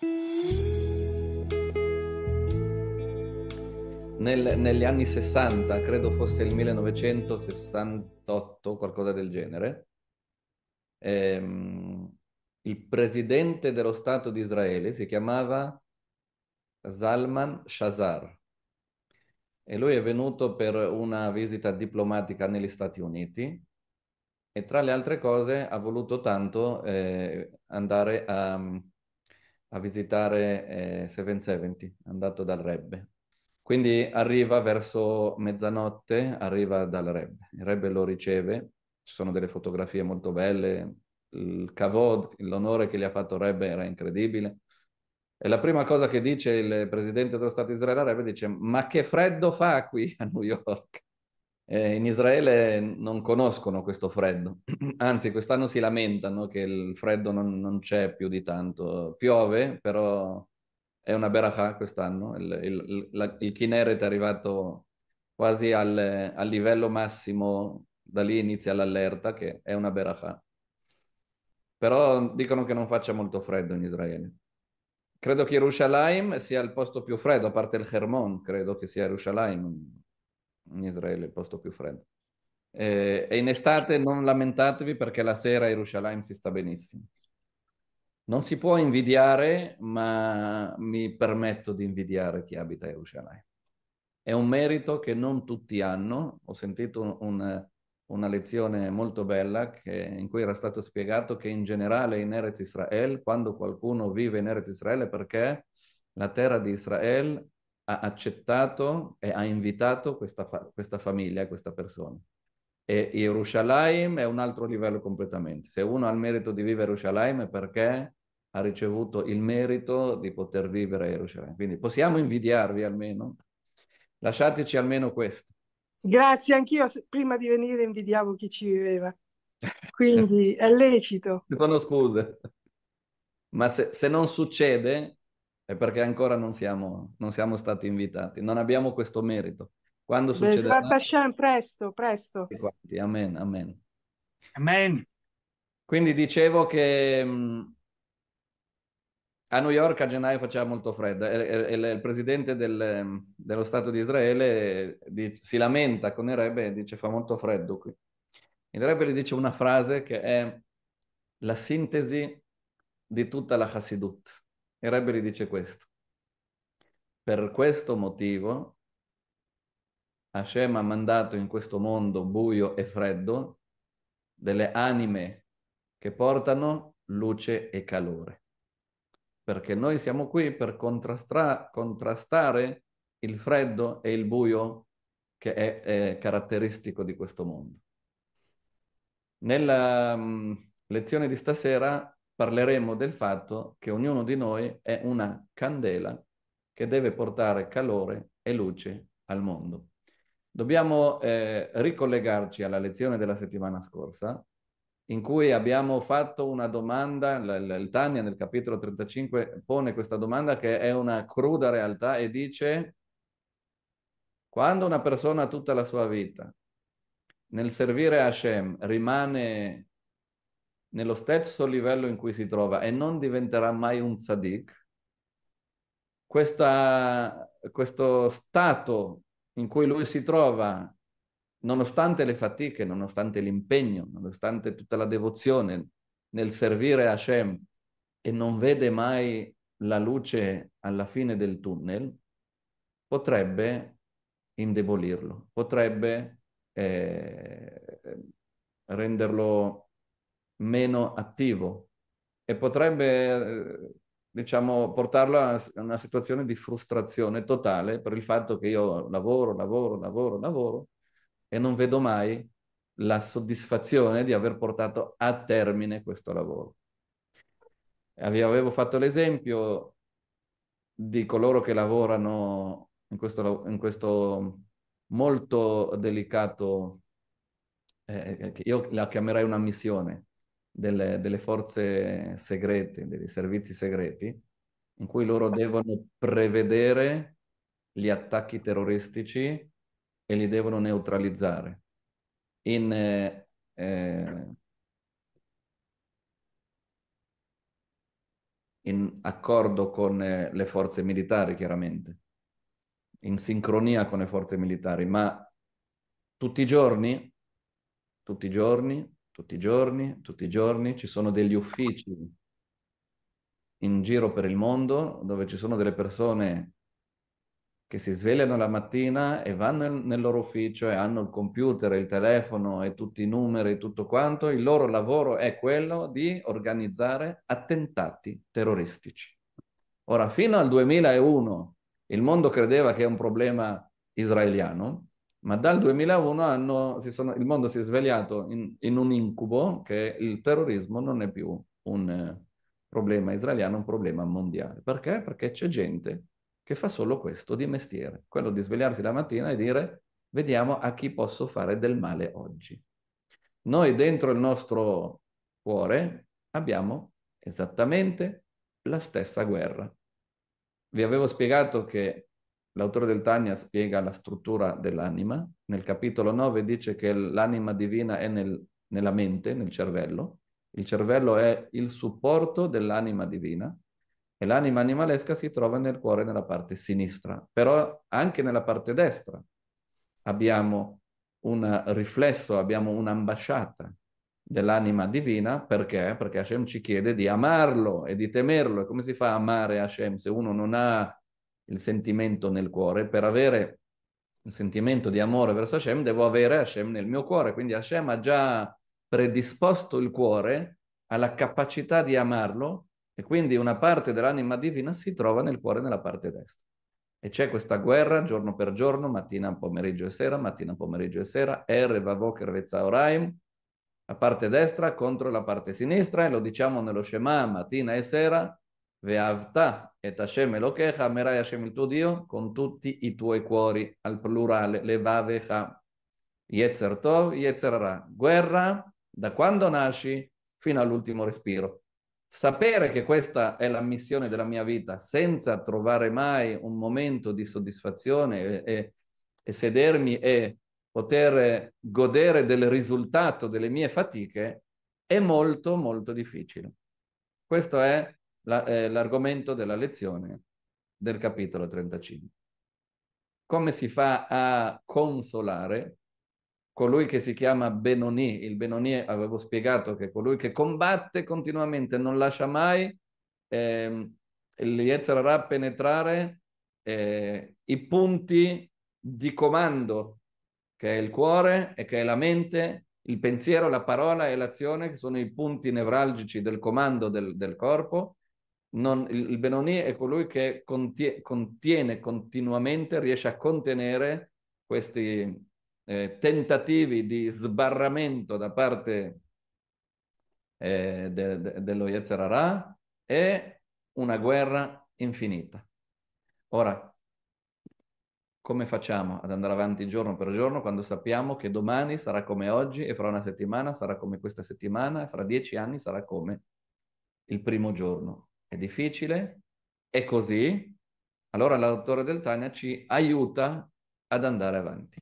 Nel, negli anni 60, credo fosse il 1968, qualcosa del genere, ehm, il presidente dello Stato di Israele si chiamava Zalman Shazar e lui è venuto per una visita diplomatica negli Stati Uniti e tra le altre cose ha voluto tanto eh, andare a a visitare eh, 770, andato dal Rebbe. Quindi arriva verso mezzanotte, arriva dal Rebbe. Il Rebbe lo riceve, ci sono delle fotografie molto belle, il kavod, l'onore che gli ha fatto il Rebbe era incredibile. E la prima cosa che dice il presidente dello Stato di Israele, Rebbe, dice ma che freddo fa qui a New York? Eh, in Israele non conoscono questo freddo, anzi quest'anno si lamentano che il freddo non, non c'è più di tanto. Piove, però è una berachà quest'anno, il, il, la, il Kineret è arrivato quasi al, al, livello massimo, da lì inizia l'allerta che è una berachà. Però dicono che non faccia molto freddo in Israele. Credo che Yerushalayim sia il posto più freddo, a parte il Hermon, credo che sia Yerushalayim, in Israele, il posto più freddo. Eh, e in estate non lamentatevi perché la sera a Jerusalem si sta benissimo. Non si può invidiare, ma mi permetto di invidiare chi abita a Jerusalem. È un merito che non tutti hanno. Ho sentito un, un, una lezione molto bella che, in cui era stato spiegato che in generale in Eretz Israel, quando qualcuno vive in Eretz Israel, è perché la terra di Israele ha accettato e ha invitato questa, fa- questa famiglia, questa persona. E Yerushalayim è un altro livello completamente. Se uno ha il merito di vivere a Yerushalayim è perché ha ricevuto il merito di poter vivere a Yerushalayim. Quindi possiamo invidiarvi almeno, lasciateci almeno questo. Grazie, anch'io prima di venire invidiavo chi ci viveva. Quindi è lecito. Mi sono scuse. Ma se, se non succede, è perché ancora non siamo, non siamo stati invitati, non abbiamo questo merito. Quando succederà... Hashem, presto, presto. amen, amen. Amen. Quindi dicevo che mm, a New York a gennaio faceva molto freddo e, e il presidente del, mm, dello Stato di Israele eh, di, si lamenta con il Rebbe e dice fa molto freddo qui. Il Rebbe gli dice una frase che è la sintesi di tutta la Hasidut il Rebbe gli dice questo. Per questo motivo Hashem ha mandato in questo mondo buio e freddo delle anime che portano luce e calore. Perché noi siamo qui per contrastra- contrastare il freddo e il buio che è, è caratteristico di questo mondo. Nella mh, mm, lezione di stasera parleremo del fatto che ognuno di noi è una candela che deve portare calore e luce al mondo. Dobbiamo eh, ricollegarci alla lezione della settimana scorsa, in cui abbiamo fatto una domanda, l- il Tania nel capitolo 35 pone questa domanda che è una cruda realtà e dice, quando una persona tutta la sua vita nel servire Hashem rimane nello stesso livello in cui si trova e non diventerà mai un tzaddik, questa, questo stato in cui lui si trova, nonostante le fatiche, nonostante l'impegno, nonostante tutta la devozione nel servire Hashem e non vede mai la luce alla fine del tunnel, potrebbe indebolirlo, potrebbe eh, renderlo meno attivo e potrebbe, eh, diciamo, portarlo a una situazione di frustrazione totale per il fatto che io lavoro, lavoro, lavoro, lavoro e non vedo mai la soddisfazione di aver portato a termine questo lavoro. Vi avevo fatto l'esempio di coloro che lavorano in questo, in questo molto delicato, eh, eh io la chiamerei una missione, delle, delle forze segrete, dei servizi segreti, in cui loro devono prevedere gli attacchi terroristici e li devono neutralizzare. In, eh, eh in accordo con eh, le forze militari, chiaramente, in sincronia con le forze militari, ma tutti i giorni, tutti i giorni, tutti i giorni, tutti i giorni ci sono degli uffici in giro per il mondo dove ci sono delle persone che si svegliano la mattina e vanno nel loro ufficio e hanno il computer, il telefono e tutti i numeri e tutto quanto, il loro lavoro è quello di organizzare attentati terroristici. Ora, fino al 2001 il mondo credeva che è un problema israeliano, ma dal 2001 hanno, sono, il mondo si è svegliato in, in, un incubo che il terrorismo non è più un eh, problema israeliano, un problema mondiale. Perché? Perché c'è gente che fa solo questo di mestiere, quello di svegliarsi la mattina e dire vediamo a chi posso fare del male oggi. Noi dentro il nostro cuore abbiamo esattamente la stessa guerra. Vi avevo spiegato che L'autore del Tanya spiega la struttura dell'anima. Nel capitolo 9 dice che l'anima divina è nel, nella mente, nel cervello. Il cervello è il supporto dell'anima divina e l'anima animalesca si trova nel cuore nella parte sinistra, però anche nella parte destra abbiamo un riflesso, abbiamo un'ambasciata dell'anima divina, perché? Perché Hashem ci chiede di amarlo e di temerlo. E come si fa a amare Hashem se uno non ha il sentimento nel cuore, per avere il sentimento di amore verso Hashem devo avere Hashem nel mio cuore, quindi Hashem ha già predisposto il cuore alla capacità di amarlo e quindi una parte dell'anima divina si trova nel cuore nella parte destra. E c'è questa guerra giorno per giorno, mattina, pomeriggio e sera, mattina, pomeriggio e sera, R, er, Vavoker, Vezzaoraim, la parte destra contro la parte sinistra, e lo diciamo nello Shema mattina e sera, Veavta et Hashem Elokecha, amerai Hashem il tuo con tutti i tuoi cuori, al plurale, le vavecha. Yetzer Tov, Yetzer Ra. Guerra da quando nasci fino all'ultimo respiro. Sapere che questa è la missione della mia vita, senza trovare mai un momento di soddisfazione e, e, e sedermi e poter godere del risultato delle mie fatiche, è molto, molto difficile. Questo è la, eh, l'argomento della lezione del capitolo 35. Come si fa a consolare colui che si chiama Benoni? Il Benoni avevo spiegato che è colui che combatte continuamente non lascia mai eh, il Yetzirah penetrare eh, i punti di comando che è il cuore e che è la mente, il pensiero, la parola e l'azione che sono i punti nevralgici del comando del, del corpo non, il Benoni è colui che contiene, contiene, continuamente, riesce a contenere questi eh, tentativi di sbarramento da parte eh, de, de, dello Yetzerarà e una guerra infinita. Ora, come facciamo ad andare avanti giorno per giorno quando sappiamo che domani sarà come oggi e fra una settimana sarà come questa settimana e fra dieci anni sarà come il primo giorno? è difficile, è così, allora l'autore del Tanya ci aiuta ad andare avanti.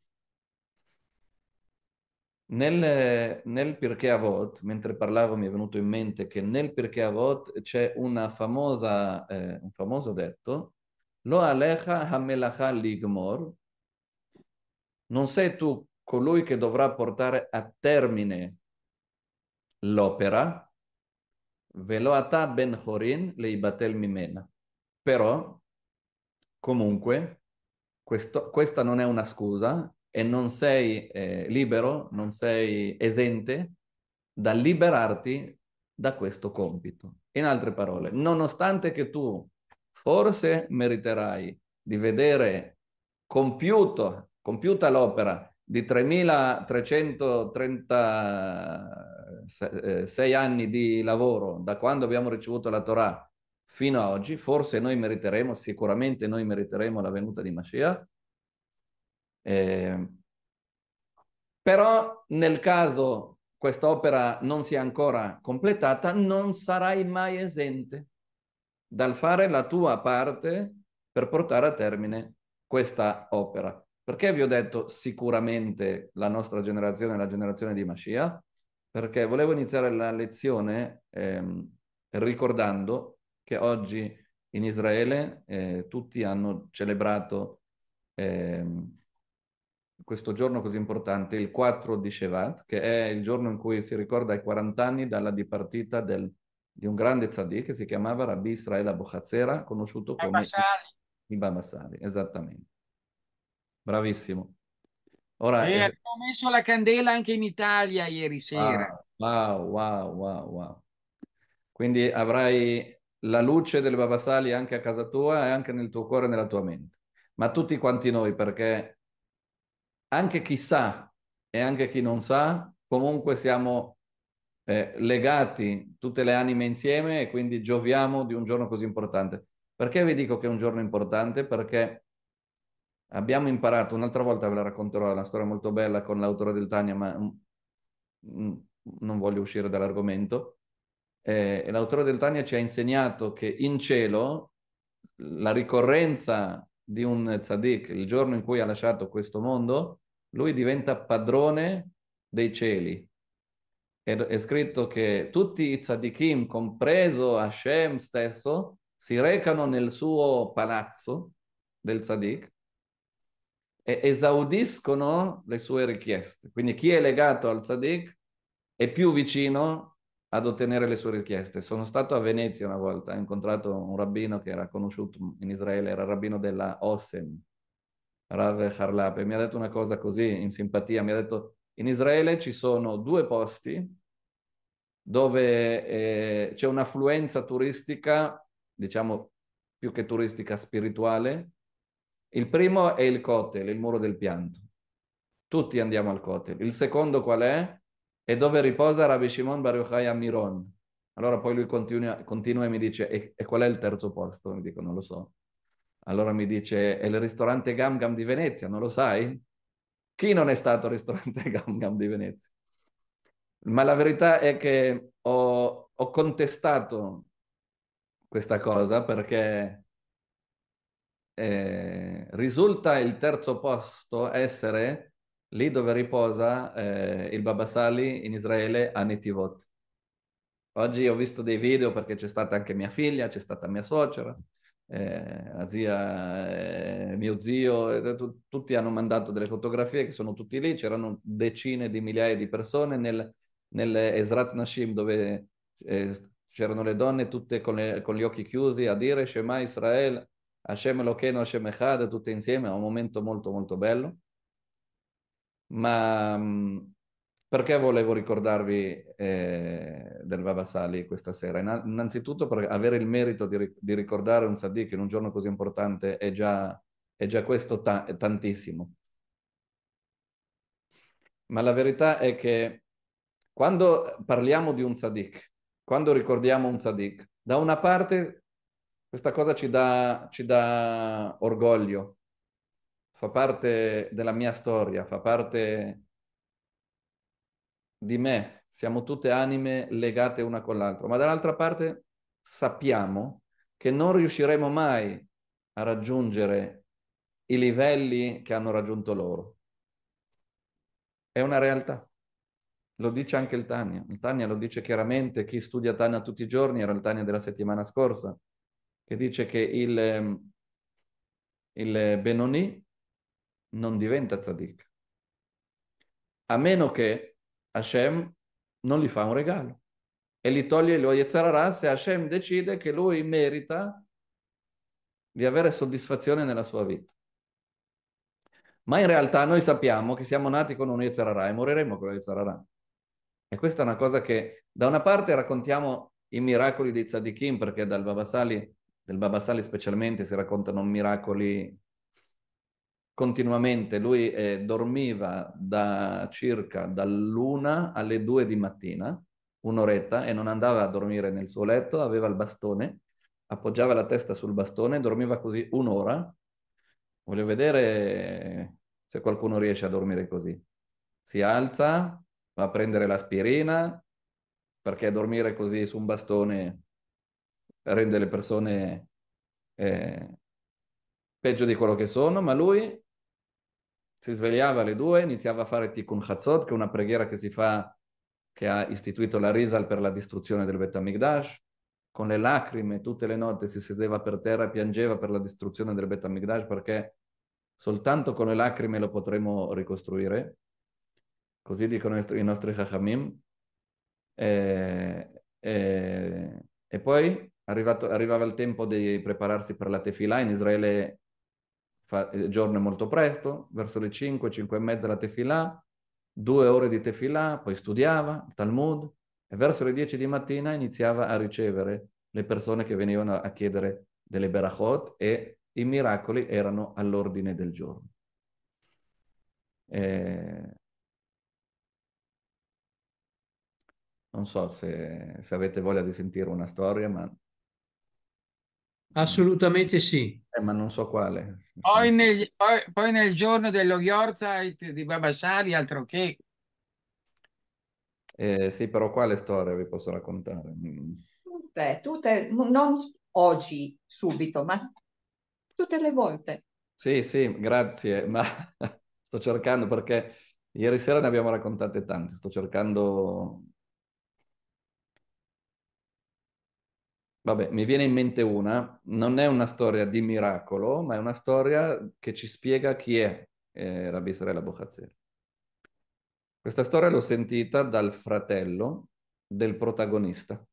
Nel, nel Pirkei Avot, mentre parlavo mi è venuto in mente che nel Pirkei Avot c'è famosa, eh, un famoso detto, Lo alecha hamelacha ligmor, non sei tu colui che dovrà portare a termine l'opera, Velo ata ben horin leibatel mimena. Però, comunque, questo, questa non è una scusa e non sei eh, libero, non sei esente da liberarti da questo compito. In altre parole, nonostante che tu forse meriterai di vedere compiuto, compiuta l'opera di 3330 eh, sei anni di lavoro da quando abbiamo ricevuto la Torah fino ad oggi, forse noi meriteremo, sicuramente noi meriteremo la venuta di Mashiach. Eh, però nel caso quest'opera non sia ancora completata, non sarai mai esente dal fare la tua parte per portare a termine questa opera. Perché vi ho detto sicuramente la nostra generazione la generazione di Mashiach? perché volevo iniziare la lezione ehm, ricordando che oggi in Israele eh, tutti hanno celebrato ehm, questo giorno così importante, il 4 di Shevat, che è il giorno in cui si ricorda i 40 anni dalla dipartita del, di un grande tzaddik che si chiamava Rabbi Israele Abuchazzera, conosciuto come Babasali. Ibabasali, esattamente. Bravissimo. Ora, e eh, eh, abbiamo messo la candela anche in Italia ieri sera. Ah, wow, wow, wow, wow. Quindi avrai la luce del Babasali anche a casa tua e anche nel tuo cuore e nella tua mente. Ma tutti quanti noi, perché anche chi sa e anche chi non sa, comunque siamo eh, legati tutte le anime insieme e quindi gioviamo di un giorno così importante. Perché vi dico che è un giorno importante? Perché abbiamo imparato, un'altra volta ve la racconterò, è una storia molto bella con l'autore del Tania, ma mm, mm, non voglio uscire dall'argomento. Eh, l'autore del Tania ci ha insegnato che in cielo la ricorrenza di un tzaddik, il giorno in cui ha lasciato questo mondo, lui diventa padrone dei cieli. È, è scritto che tutti i tzaddikim, compreso Hashem stesso, si recano nel suo palazzo del tzaddik e esaudiscono le sue richieste. Quindi chi è legato al tzaddik è più vicino ad ottenere le sue richieste. Sono stato a Venezia una volta, ho incontrato un rabbino che era conosciuto in Israele, era rabbino della Osem, Rav Harlap, e mi ha detto una cosa così in simpatia, mi ha detto in Israele ci sono due posti dove eh, c'è un'affluenza turistica, diciamo più che turistica spirituale, il primo è il cotel, il muro del pianto. Tutti andiamo al cotel. Il secondo qual è? È dove riposa Rabbi Shimon Baruchai a Miron. Allora poi lui continua, continua e mi dice, e, e, qual è il terzo posto? Mi dico, non lo so. Allora mi dice, è il ristorante Gam Gam di Venezia, non lo sai? Chi non è stato al ristorante Gam Gam di Venezia? Ma la verità è che ho, ho contestato questa cosa perché eh, risulta il terzo posto essere lì dove riposa eh, il Babasali in Israele a Netivot. Oggi ho visto dei video perché c'è stata anche mia figlia, c'è stata mia suocera, eh, la zia, eh, mio zio, eh, tu, tutti hanno mandato delle fotografie che sono tutti lì, c'erano decine di migliaia di persone nel, nel Esrat Nashim dove eh, c'erano le donne tutte con, le, con, gli occhi chiusi a dire Shema Israel, Hashem Elokeinu, Hashem Echad, tutte insieme, è un momento molto molto bello. Ma mm, perché volevo ricordarvi eh, del Babasali questa sera? Innanzitutto per avere il merito di, di ricordare un tzaddik in un giorno così importante è già, è già questo ta- è tantissimo. Ma la verità è che quando parliamo di un tzaddik, quando ricordiamo un tzaddik, da una parte questa cosa ci dà, ci dà orgoglio, fa parte della mia storia, fa parte di me. Siamo tutte anime legate una con l'altra, ma dall'altra parte sappiamo che non riusciremo mai a raggiungere i livelli che hanno raggiunto loro. È una realtà. Lo dice anche il Tania. Il Tania lo dice chiaramente, chi studia Tania tutti i giorni, era il Tania della settimana scorsa, che dice che il, ehm, il Benoni non diventa tzaddik, a meno che Hashem non gli fa un regalo e gli toglie lo Yetzararà se Hashem decide che lui merita di avere soddisfazione nella sua vita. Ma in realtà noi sappiamo che siamo nati con un Yetzararà e moriremo con un Yetzararà. E questa è una cosa che da una parte raccontiamo i miracoli di tzaddikim perché dal Babasali del Baba Sali specialmente si raccontano miracoli continuamente. Lui eh, dormiva da circa dall'una alle due di mattina, un'oretta, e non andava a dormire nel suo letto, aveva il bastone, appoggiava la testa sul bastone, dormiva così un'ora. Voglio vedere se qualcuno riesce a dormire così. Si alza, va a prendere l'aspirina, perché dormire così su un bastone rende le persone eh, peggio di quello che sono, ma lui si svegliava alle due, iniziava a fare Tikkun Hatzot, che è una preghiera che si fa, che ha istituito la Rizal per la distruzione del Bet Amigdash, con le lacrime tutte le notti si sedeva per terra e piangeva per la distruzione del Bet Amigdash, perché soltanto con le lacrime lo potremo ricostruire, così dicono i nostri Chachamim, e, eh, e, eh, e poi arrivato, arrivava il tempo di prepararsi per la tefilà, in Israele fa, il eh, giorno è molto presto, verso le 5, 5 e mezza la tefilà, due ore di tefilà, poi studiava il Talmud e verso le 10 di mattina iniziava a ricevere le persone che venivano a chiedere delle berachot e i miracoli erano all'ordine del giorno. Eh, non so se, se, avete voglia di sentire una storia, ma Assolutamente sì. Eh, ma non so quale. Poi nel, poi, poi nel giorno dello Yorkshire di Babasciari, altro che. Eh, sì, però quale storia vi posso raccontare? Mm. Tutte, tutte, non oggi, subito, ma tutte le volte. Sì, sì, grazie, ma sto cercando perché ieri sera ne abbiamo raccontate tante, sto cercando Vabbè, mi viene in mente una, non è una storia di miracolo, ma è una storia che ci spiega chi è eh, Rabbi Israele Abocazzer. Questa storia l'ho sentita dal fratello del protagonista,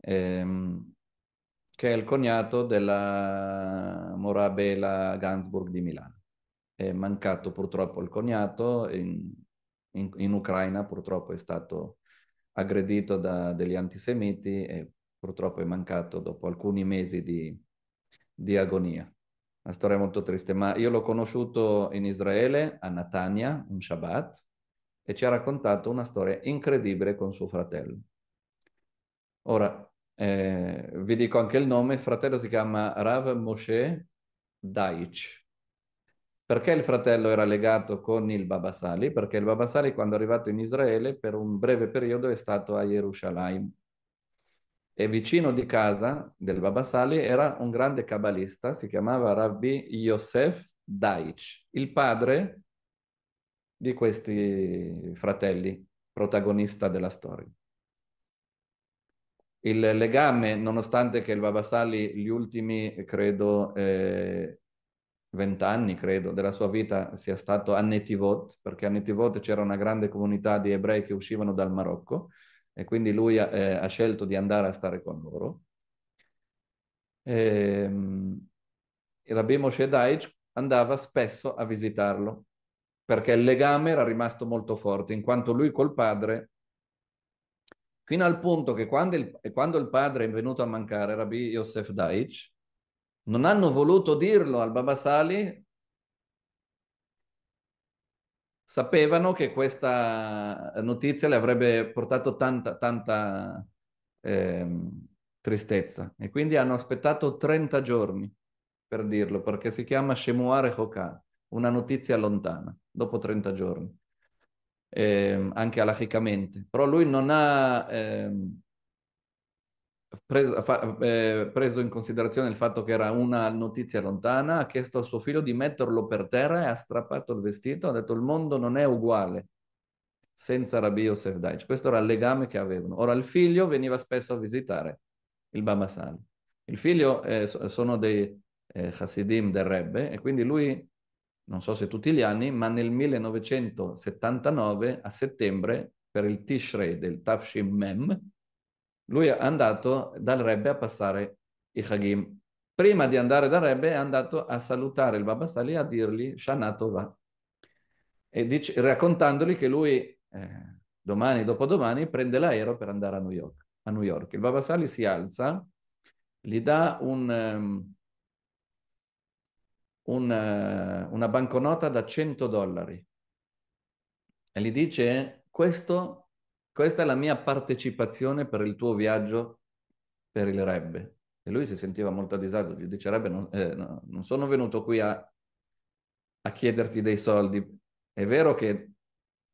ehm, che è il cognato della Morabela Gansburg di Milano. È mancato purtroppo il cognato, in, in, in Ucraina purtroppo è stato aggredito da degli antisemiti e purtroppo è mancato dopo alcuni mesi di, di agonia. Una storia molto triste, ma io l'ho conosciuto in Israele, a Natania, un Shabbat, e ci ha raccontato una storia incredibile con suo fratello. Ora, eh, vi dico anche il nome, il fratello si chiama Rav Moshe Daich. Perché il fratello era legato con il Babasali? Perché il Babasali quando è arrivato in Israele per un breve periodo è stato a Gerusalemme e vicino di casa del Babasali era un grande cabalista, si chiamava Rabbi Yosef Daich, il padre di questi fratelli, protagonista della storia. Il legame, nonostante che il Babasali gli ultimi, credo, eh, vent'anni, eh, credo, della sua vita sia stato a Netivot, perché a Netivot c'era una grande comunità di ebrei che uscivano dal Marocco, e quindi lui ha, eh, ha scelto di andare a stare con loro. E, ehm, Rabbi Moshe Daich andava spesso a visitarlo perché il legame era rimasto molto forte, in quanto lui col padre, fino al punto che quando il, quando il padre è venuto a mancare, Rabbi Yosef Daich, non hanno voluto dirlo al Babasali sapevano che questa notizia le avrebbe portato tanta, tanta ehm, tristezza e quindi hanno aspettato 30 giorni per dirlo, perché si chiama Shemuare Hokan, una notizia lontana, dopo 30 giorni, ehm, anche alaficamente. Però lui non ha... Ehm, preso, fa, eh, preso in considerazione il fatto che era una notizia lontana, ha chiesto a suo figlio di metterlo per terra e ha strappato il vestito, ha detto il mondo non è uguale senza Rabbi Yosef Daich. Questo era il legame che avevano. Ora il figlio veniva spesso a visitare il Baba Sali. Il figlio eh, sono dei eh, Hasidim del Rebbe e quindi lui, non so se tutti gli anni, ma nel 1979 a settembre per il Tishrei del Tafshim Mem, lui è andato dal Rebbe a passare i Hagim. Prima di andare dal Rebbe è andato a salutare il Baba Sali e a dirgli Shana Tova, e dice, raccontandogli che lui eh, domani, dopodomani, prende l'aereo per andare a New York. A New York. Il Baba Sali si alza, gli dà un, um, un, uh, una banconota da 100 dollari e gli dice questo questa è la mia partecipazione per il tuo viaggio per il Rebbe. E lui si sentiva molto a disagio, gli dice Rebbe, non, eh, no, non sono venuto qui a, a chiederti dei soldi. È vero che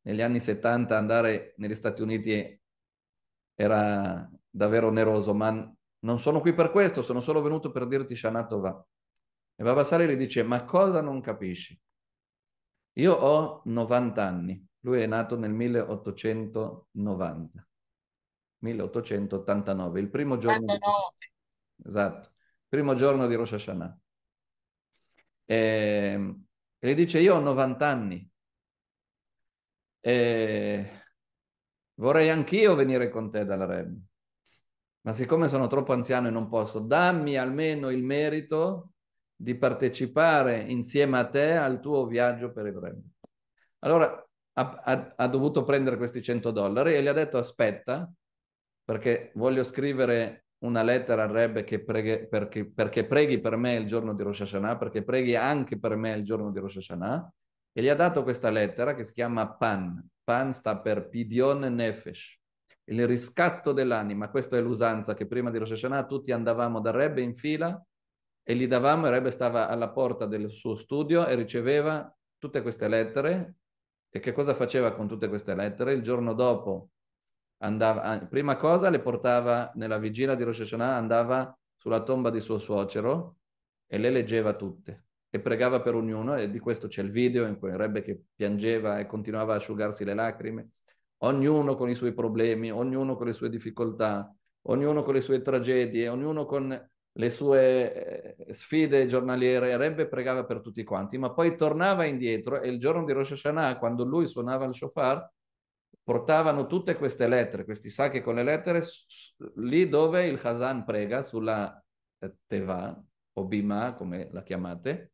negli anni 70 andare negli Stati Uniti era davvero oneroso, ma non sono qui per questo, sono solo venuto per dirti Shanato va. E Babasali gli dice, ma cosa non capisci? Io ho 90 anni, lui è nato nel 1890. 1889, il primo giorno. 89. Di... Esatto, primo giorno di Rosh Hashanah. Ehm, e, e le dice: Io ho 90 anni. E vorrei anch'io venire con te dalla Reb. Ma siccome sono troppo anziano e non posso, dammi almeno il merito di partecipare insieme a te al tuo viaggio per il Reb. Allora, ha, ha, ha dovuto prendere questi 100 dollari e gli ha detto aspetta perché voglio scrivere una lettera al Rebbe preghi, perché, perché, preghi per me il giorno di Rosh Hashanah, perché preghi anche per me il giorno di Rosh Hashanah, e gli ha dato questa lettera che si chiama Pan. Pan sta per Pidion Nefesh, il riscatto dell'anima. Questa è l'usanza che prima di Rosh Hashanah tutti andavamo dal Rebbe in fila e gli davamo, il Rebbe stava alla porta del suo studio e riceveva tutte queste lettere e che cosa faceva con tutte queste lettere? Il giorno dopo andava, ah, prima cosa le portava nella vigilia di Rosh Hashanah, andava sulla tomba di suo suocero e le leggeva tutte e pregava per ognuno e di questo c'è il video in cui Rebbe che piangeva e continuava a asciugarsi le lacrime, ognuno con i suoi problemi, ognuno con le sue difficoltà, ognuno con le sue tragedie, ognuno con le sue eh, sfide giornaliere, Rebbe pregava per tutti quanti, ma poi tornava indietro e il giorno di Rosh Hashanah, quando lui suonava il shofar, portavano tutte queste lettere, questi sacchi con le lettere, lì dove il Hazan prega, sulla eh, Teva o Bima, come la chiamate,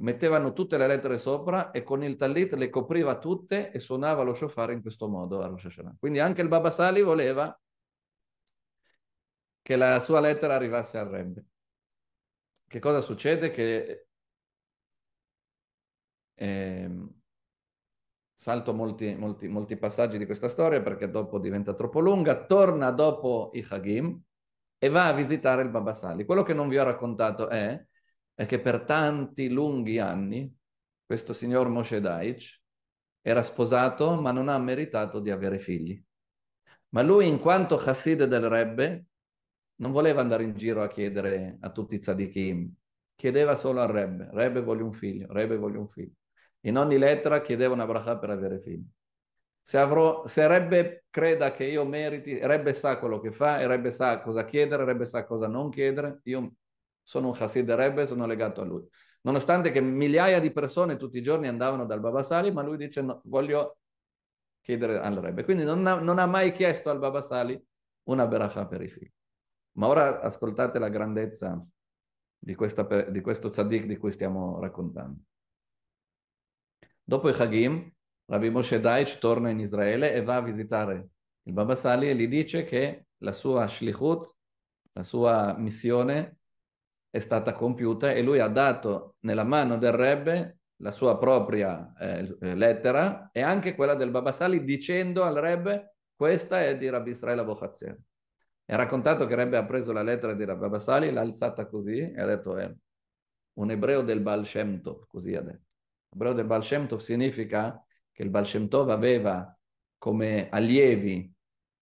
mettevano tutte le lettere sopra e con il tallit le copriva tutte e suonava lo shofar in questo modo a Rosh Hashanah. Quindi anche il Babasali voleva che la sua lettera arrivasse al Rebbe. Che cosa succede? Che eh, salto molti, molti, molti, passaggi di questa storia perché dopo diventa troppo lunga, torna dopo i Hagim e va a visitare il Babasali. Quello che non vi ho raccontato è, è che per tanti lunghi anni questo signor Moshe Daich era sposato ma non ha meritato di avere figli. Ma lui in quanto Hasid del Rebbe non voleva andare in giro a chiedere a tutti i tzadikim, chiedeva solo al Rebbe, Rebbe voglio un figlio, Rebbe voglio un figlio. In ogni lettera chiedeva una bracha per avere figli. Se, avrò, se Rebbe creda che io meriti, Rebbe sa quello che fa, Rebbe sa cosa chiedere, Rebbe sa cosa non chiedere, io sono un Hasid Rebbe, sono legato a lui. Nonostante che migliaia di persone tutti i giorni andavano dal Babasali, ma lui dice no, voglio chiedere al Rebbe. Quindi non ha, non ha mai chiesto al Babasali una bracha per i figli. Ma ora ascoltate la grandezza di, questa, di questo tzaddik di cui stiamo raccontando. Dopo i Hagim, Rabbi Moshe Daich torna in Israele e va a visitare il Baba Sali e gli dice che la sua shlichut, la sua missione è stata compiuta e lui ha dato nella mano del Rebbe la sua propria eh, lettera e anche quella del Babasali dicendo al Rebbe questa è di Rabbi Israele Bochazier. E ha raccontato che Rebbe ha preso la lettera di Rabbi Sali, l'ha alzata così e ha detto è eh, un ebreo del Baal Shem Tov, così ha detto. Ebreo del Baal Shem Tov significa che il Baal Shem Tov aveva come allievi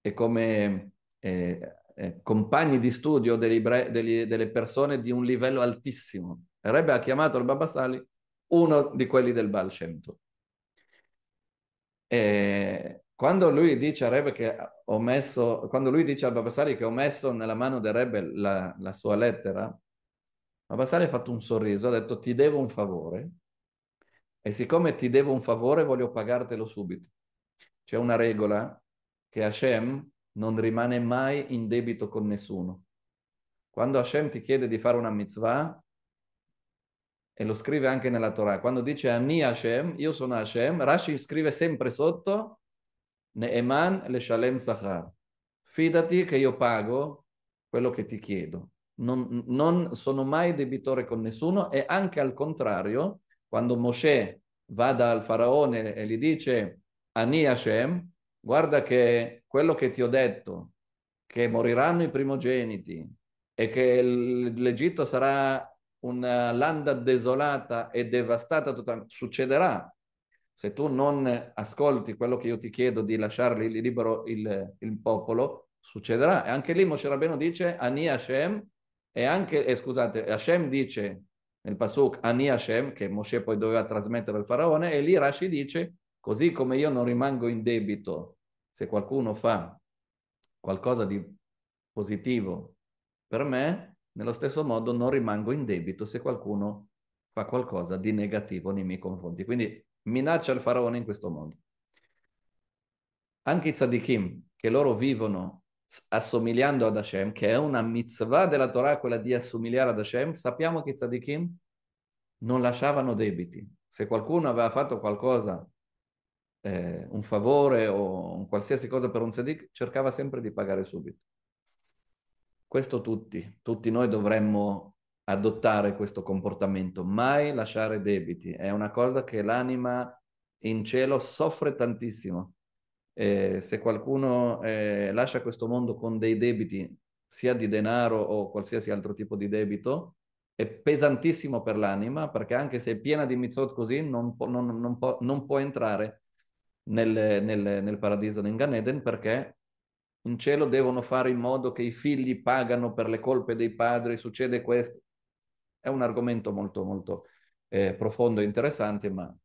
e come eh, eh, compagni di studio degli degli, delle persone di un livello altissimo. E Rebbe ha chiamato il Sali uno di quelli del Baal Shem Tov. E quando lui dice al che ho messo, quando lui dice al Babasari che ho messo nella mano del Rebbe la, la sua lettera, Babasari ha fatto un sorriso, ha detto ti devo un favore e siccome ti devo un favore voglio pagartelo subito. C'è una regola che Hashem non rimane mai in debito con nessuno. Quando Hashem ti chiede di fare una mitzvah, e lo scrive anche nella Torah, quando dice Ani Hashem, io sono Hashem, Rashi scrive sempre sotto Neeman le shalem sahar. Fidati che io pago quello che ti chiedo. Non, non sono mai debitore con nessuno e anche al contrario, quando Mosè va dal faraone e gli dice Ani Hashem, guarda che quello che ti ho detto, che moriranno i primogeniti e che l'Egitto sarà una landa desolata e devastata, tutta, succederà se tu non ascolti quello che io ti chiedo di lasciarli libero il, il popolo, succederà. E anche lì Moshe Rabbeinu dice Ani Hashem, e anche, eh, scusate, Hashem dice nel Pasuk Ani Hashem, che Moshe poi doveva trasmettere al faraone, e lì Rashi dice, così come io non rimango in debito, se qualcuno fa qualcosa di positivo per me, nello stesso modo non rimango in debito se qualcuno fa qualcosa di negativo nei miei confronti. Quindi minaccia il faraone in questo modo. Anche i tzadikim, che loro vivono assomigliando ad Hashem, che è una mitzvah della Torah quella di assomigliare ad Hashem, sappiamo che i tzadikim non lasciavano debiti. Se qualcuno aveva fatto qualcosa, eh, un favore o un qualsiasi cosa per un tzadik, cercava sempre di pagare subito. Questo tutti, tutti noi dovremmo adottare questo comportamento, mai lasciare debiti. È una cosa che l'anima in cielo soffre tantissimo. Eh, se qualcuno eh, lascia questo mondo con dei debiti, sia di denaro o qualsiasi altro tipo di debito, è pesantissimo per l'anima, perché anche se è piena di mitzvot così, non, po- non, non, po- non può entrare nel, nel, nel paradiso, in Gan Eden, perché in cielo devono fare in modo che i figli pagano per le colpe dei padri, succede questo. È un argomento molto, molto eh, profondo e interessante, ma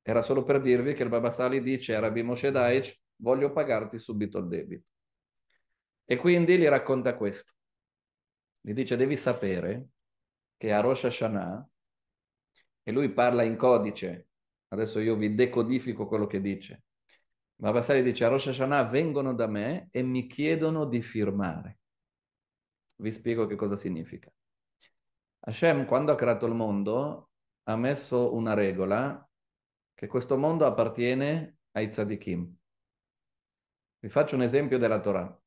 era solo per dirvi che il Babasali dice a Rabbi Moshe Daesh, voglio pagarti subito il debito. E quindi gli racconta questo. Gli dice, devi sapere che a Rosh Hashanah, e lui parla in codice, adesso io vi decodifico quello che dice, Babasali dice a Rosh Hashanah vengono da me e mi chiedono di firmare. Vi spiego che cosa significa. Hashem, quando ha creato il mondo, ha messo una regola che questo mondo appartiene ai tzadikim. Vi faccio un esempio della Torah.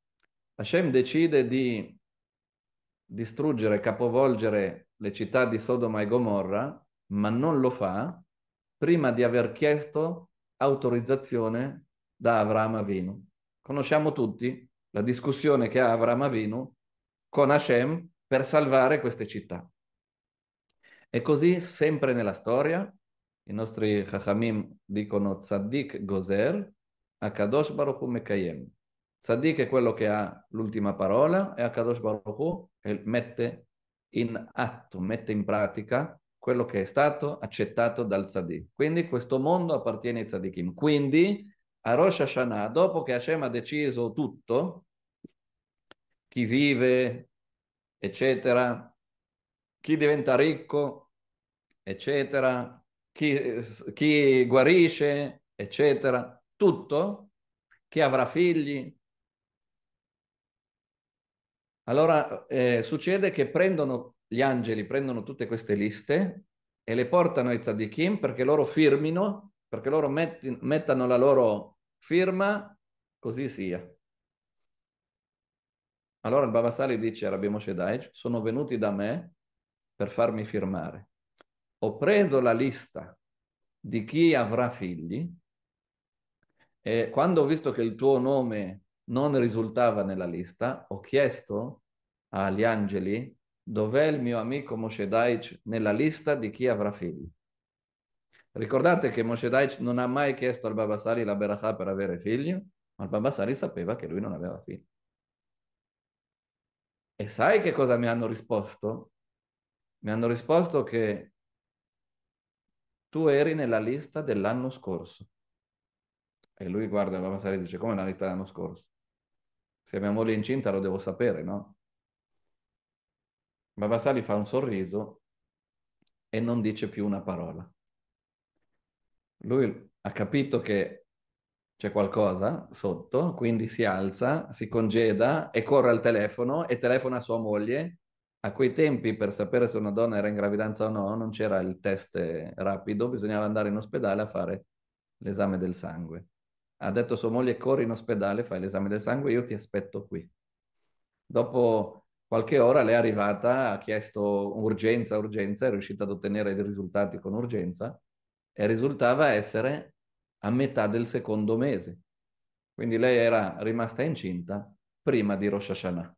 Hashem decide di distruggere, capovolgere le città di Sodoma e Gomorra, ma non lo fa prima di aver chiesto autorizzazione da Avram Avinu. Conosciamo tutti la discussione che ha Avram Avinu con Hashem per salvare queste città. E così, sempre nella storia, i nostri Chachamim dicono Tzaddik Gozer, Akadosh Baruch Hu Mekayem. Tzaddik è quello che ha l'ultima parola e Akadosh Baruch Hu mette in atto, mette in pratica quello che è stato accettato dal Tzaddik. Quindi questo mondo appartiene ai Tzaddikim. Quindi a Rosh Hashanah, dopo che Hashem ha deciso tutto, chi vive, eccetera, chi diventa ricco, eccetera, chi, chi guarisce, eccetera, tutto, chi avrà figli. Allora eh, succede che prendono gli angeli, prendono tutte queste liste e le portano ai tzadikim perché loro firmino, perché loro metti, mettano la loro firma, così sia. Allora il Babasali dice a Rabbi Moshe Daesh, sono venuti da me per farmi firmare. Ho preso la lista di chi avrà figli e quando ho visto che il tuo nome non risultava nella lista, ho chiesto agli angeli dov'è il mio amico Moshe Daich nella lista di chi avrà figli. Ricordate che Moshe Daich non ha mai chiesto al Babasari la Berachà per avere figli, ma il Babasari sapeva che lui non aveva figli. E sai che cosa mi hanno risposto? Mi hanno risposto che tu eri nella lista dell'anno scorso. E lui guarda la mamma e dice, come la lista dell'anno scorso? Se mia moglie è incinta lo devo sapere, no? Babasali fa un sorriso e non dice più una parola. Lui ha capito che c'è qualcosa sotto, quindi si alza, si congeda e corre al telefono e telefona a sua moglie a quei tempi per sapere se una donna era in gravidanza o no non c'era il test rapido, bisognava andare in ospedale a fare l'esame del sangue. Ha detto sua moglie corri in ospedale, fai l'esame del sangue, io ti aspetto qui. Dopo qualche ora lei è arrivata, ha chiesto urgenza, urgenza, è riuscita ad ottenere i risultati con urgenza e risultava essere a metà del secondo mese. Quindi lei era rimasta incinta prima di Rosh Hashanah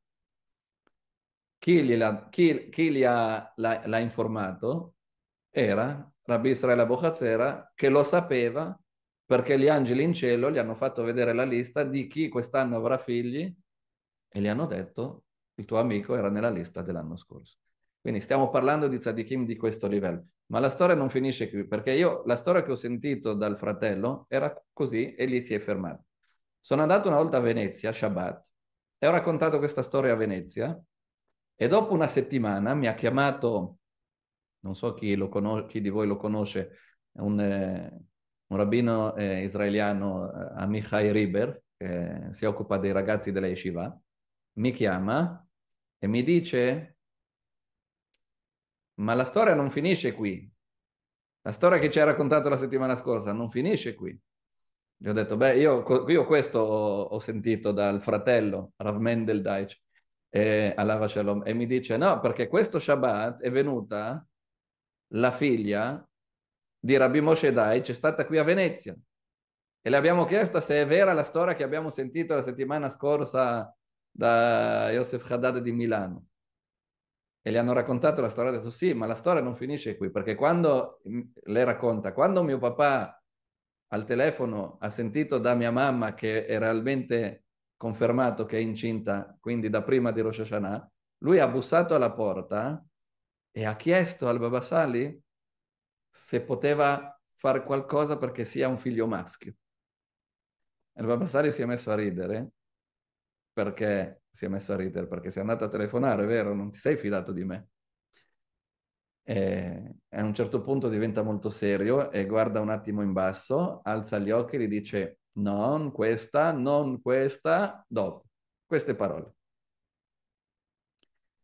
chi, gliela, chi, chi gli ha, l'ha, l'ha, informato era Rabbi Israele Bochazzera che lo sapeva perché gli angeli in cielo gli hanno fatto vedere la lista di chi quest'anno avrà figli e gli hanno detto il tuo amico era nella lista dell'anno scorso. Quindi stiamo parlando di tzadikim di questo livello. Ma la storia non finisce qui, perché io la storia che ho sentito dal fratello era così e lì si è fermato. Sono andato una volta a Venezia, Shabbat, e ho raccontato questa storia a Venezia, e dopo una settimana mi ha chiamato, non so chi, lo conos- chi di voi lo conosce, un, eh, un rabbino eh, israeliano, eh, Amichai Riber, che si occupa dei ragazzi della yeshiva, mi chiama e mi dice, ma la storia non finisce qui. La storia che ci hai raccontato la settimana scorsa non finisce qui. Gli ho detto, beh, io, io questo ho, ho, sentito dal fratello Rav Mendel Deitch eh, Alava Shalom, e mi dice no, perché questo Shabbat è venuta la figlia di Rabbi Moshe Dai, c'è stata qui a Venezia. E le abbiamo chiesto se è vera la storia che abbiamo sentito la settimana scorsa da Yosef Haddad di Milano. E le hanno raccontato la storia, ha detto sì, ma la storia non finisce qui, perché quando le racconta, quando mio papà al telefono ha sentito da mia mamma che realmente confermato che è incinta, quindi da prima di Rosh Hashanah, lui ha bussato alla porta e ha chiesto al Babasali se poteva fare qualcosa perché sia un figlio maschio. E il Babasali si è messo a ridere perché si è messo a ridere perché si è andato a telefonare, è vero, non ti sei fidato di me. E a un certo punto diventa molto serio e guarda un attimo in basso, alza gli occhi e gli dice non questa, non questa, dopo. Queste parole.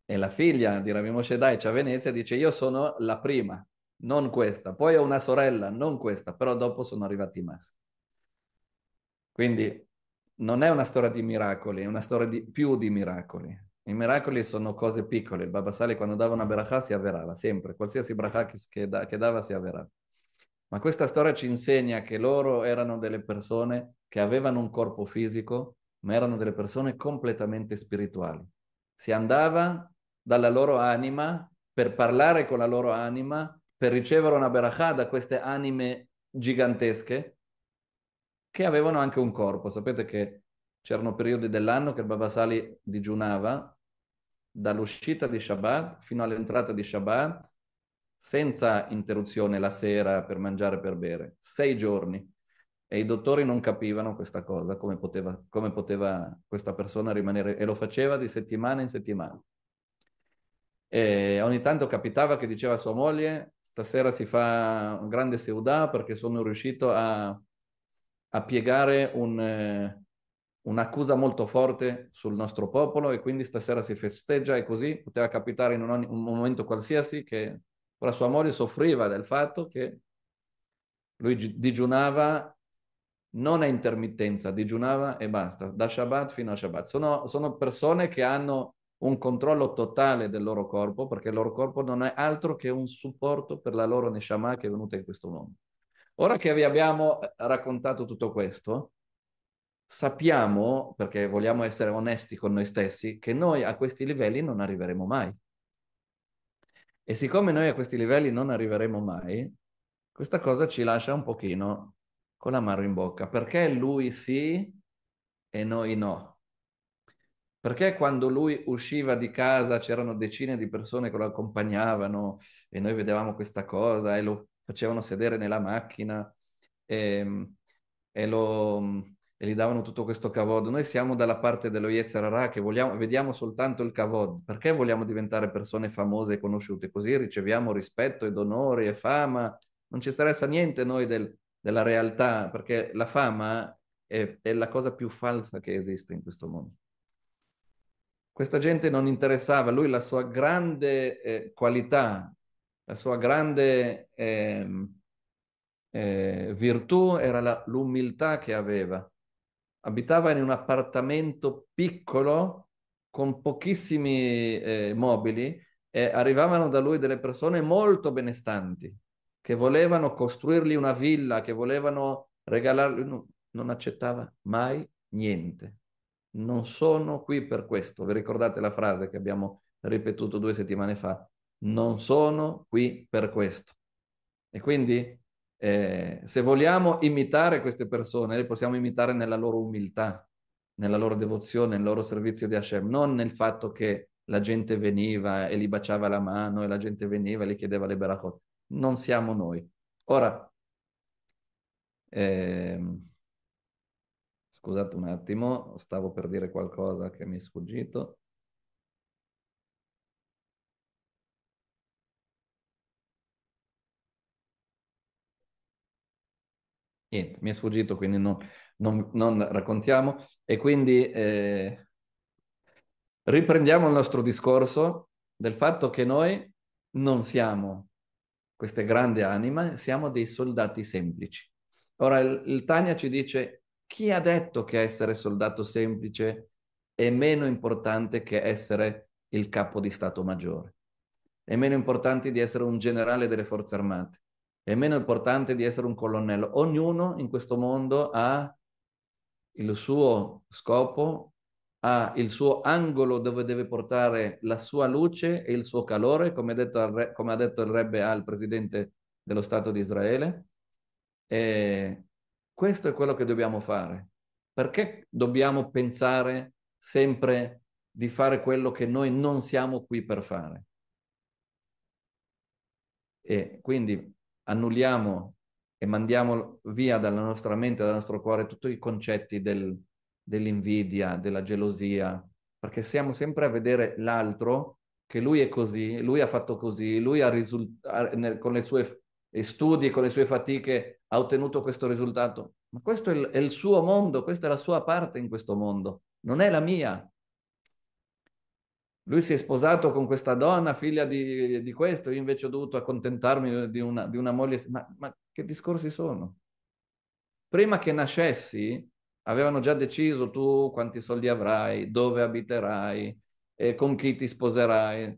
E la figlia di Ravi Moshe Daic a Venezia dice io sono la prima, non questa, poi ho una sorella, non questa, però dopo sono arrivati i maschi. Quindi non è una storia di miracoli, è una storia di, più di miracoli. I miracoli sono cose piccole. Il Babasali quando dava una berachà si avverava, sempre. Qualsiasi berachà che, che dava si avverava ma questa storia ci insegna che loro erano delle persone che avevano un corpo fisico, ma erano delle persone completamente spirituali. Si andava dalla loro anima per parlare con la loro anima, per ricevere una berachà da queste anime gigantesche che avevano anche un corpo. Sapete che c'erano periodi dell'anno che il Babasali digiunava dall'uscita di Shabbat fino all'entrata di Shabbat senza interruzione la sera per mangiare per bere, sei giorni. E i dottori non capivano questa cosa, come poteva, come poteva questa persona rimanere, e lo faceva di settimana in settimana. E ogni tanto capitava che diceva a sua moglie, stasera si fa un grande seudà perché sono riuscito a, a piegare un, eh, un'accusa molto forte sul nostro popolo e quindi stasera si festeggia e così poteva capitare in un, un momento qualsiasi che la sua moglie soffriva del fatto che lui digiunava non a intermittenza, digiunava e basta, da Shabbat fino a Shabbat. Sono, sono, persone che hanno un controllo totale del loro corpo, perché il loro corpo non è altro che un supporto per la loro Neshama che è venuta in questo mondo. Ora che vi abbiamo eh, raccontato tutto questo, sappiamo, perché vogliamo essere onesti con noi stessi, che noi a questi livelli non arriveremo mai. E siccome noi a questi livelli non arriveremo mai, questa cosa ci lascia un pochino con la mano in bocca. Perché lui sì e noi no? Perché quando lui usciva di casa c'erano decine di persone che lo accompagnavano e noi vedevamo questa cosa e lo facevano sedere nella macchina e, ehm, e lo e gli davano tutto questo cavod. Noi siamo dalla parte dello Yetzerara che vogliamo, vediamo soltanto il cavod. Perché vogliamo diventare persone famose e conosciute? Così riceviamo rispetto ed onore e fama. Non ci interessa niente noi del, della realtà, perché la fama è, è la cosa più falsa che esiste in questo mondo. Questa gente non interessava, lui la sua grande eh, qualità, la sua grande eh, eh, virtù era la, l'umiltà che aveva abitava in un appartamento piccolo con pochissimi eh, mobili e arrivavano da lui delle persone molto benestanti che volevano costruirgli una villa, che volevano regalargli, no, non accettava mai niente. Non sono qui per questo. Vi ricordate la frase che abbiamo ripetuto due settimane fa? Non sono qui per questo. E quindi eh, se vogliamo imitare queste persone, le possiamo imitare nella loro umiltà, nella loro devozione, nel loro servizio di Hashem, non nel fatto che la gente veniva e li baciava la mano e la gente veniva e gli chiedeva le berachot. Non siamo noi. Ora, ehm, scusate un attimo, stavo per dire qualcosa che mi è sfuggito. Niente, mi è sfuggito, quindi no, non, non, raccontiamo. E quindi eh, riprendiamo il nostro discorso del fatto che noi non siamo queste grandi anime, siamo dei soldati semplici. Ora il, il Tania ci dice chi ha detto che essere soldato semplice è meno importante che essere il capo di Stato Maggiore? È meno importante di essere un generale delle forze armate? è meno importante di essere un colonnello. Ognuno in questo mondo ha il suo scopo, ha il suo angolo dove deve portare la sua luce e il suo calore, come, detto, come ha detto il Rebbe al presidente dello Stato di Israele. E questo è quello che dobbiamo fare. Perché dobbiamo pensare sempre di fare quello che noi non siamo qui per fare? E quindi annulliamo e mandiamo via dalla nostra mente, dal nostro cuore tutti i concetti del, dell'invidia, della gelosia, perché siamo sempre a vedere l'altro che lui è così, lui ha fatto così, lui ha risultato con le sue studi, con le sue fatiche, ha ottenuto questo risultato. Ma questo è il, è il suo mondo, questa è la sua parte in questo mondo, non è la mia lui si è sposato con questa donna, figlia di, di questo, io invece ho dovuto accontentarmi di una, di una moglie. Ma, ma che discorsi sono? Prima che nascessi, avevano già deciso tu quanti soldi avrai, dove abiterai, eh, con chi ti sposerai.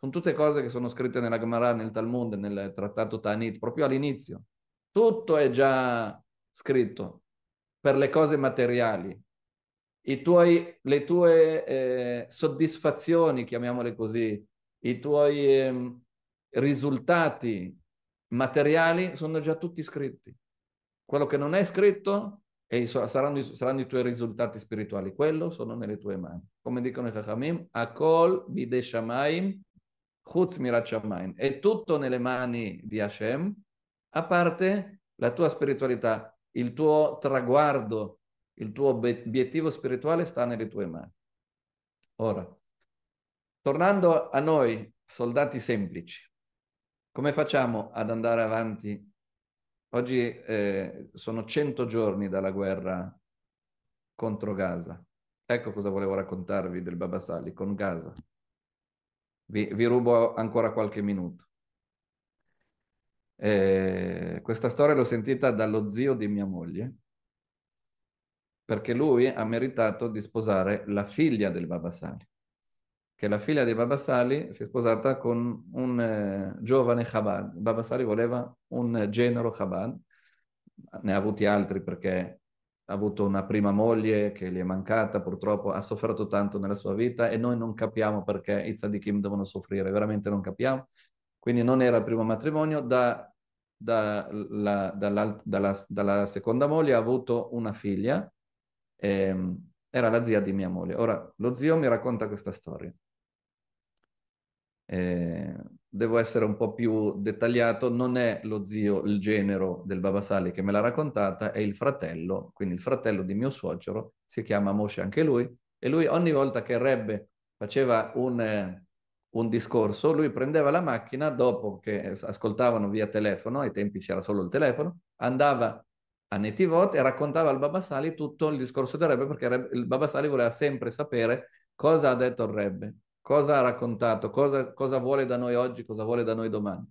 Sono tutte cose che sono scritte nella Gemara, nel Talmud, nel trattato Tanit, proprio all'inizio. Tutto è già scritto per le cose materiali i tuoi, le tue eh, soddisfazioni, chiamiamole così, i tuoi eh, risultati materiali sono già tutti scritti. Quello che non è scritto è, saranno, saranno, i tuoi risultati spirituali, quello sono nelle tue mani. Come dicono i Chachamim, Akol bide shamaim chutz mirat È tutto nelle mani di Hashem, a parte la tua spiritualità, il tuo traguardo il tuo obiettivo spirituale sta nelle tue mani. Ora, tornando a noi, soldati semplici, come facciamo ad andare avanti? Oggi eh, sono 100 giorni dalla guerra contro Gaza. Ecco cosa volevo raccontarvi del Babasali con Gaza. Vi, vi rubo ancora qualche minuto. Eh, questa storia l'ho sentita dallo zio di mia moglie, perché lui ha meritato di sposare la figlia del Babassali, che la figlia di Babassali si è sposata con un eh, giovane Chabad. Babassali voleva un genero Chabad, ne ha avuti altri perché ha avuto una prima moglie che gli è mancata, purtroppo ha sofferto tanto nella sua vita e noi non capiamo perché i tzadikim devono soffrire, veramente non capiamo. Quindi non era il primo matrimonio, da, da, la, dalla, dalla, dalla seconda moglie ha avuto una figlia ehm, era la zia di mia moglie. Ora, lo zio mi racconta questa storia. Eh, devo essere un po' più dettagliato, non è lo zio, il genero del Babasali che me l'ha raccontata, è il fratello, quindi il fratello di mio suocero, si chiama Moshe anche lui, e lui ogni volta che Rebbe faceva un, eh, un discorso, lui prendeva la macchina dopo che ascoltavano via telefono, ai tempi c'era solo il telefono, andava a Netivot e raccontava al Baba tutto il discorso del Rebbe perché il Baba voleva sempre sapere cosa ha detto il Rebbe, cosa ha raccontato, cosa, cosa vuole da noi oggi, cosa vuole da noi domani.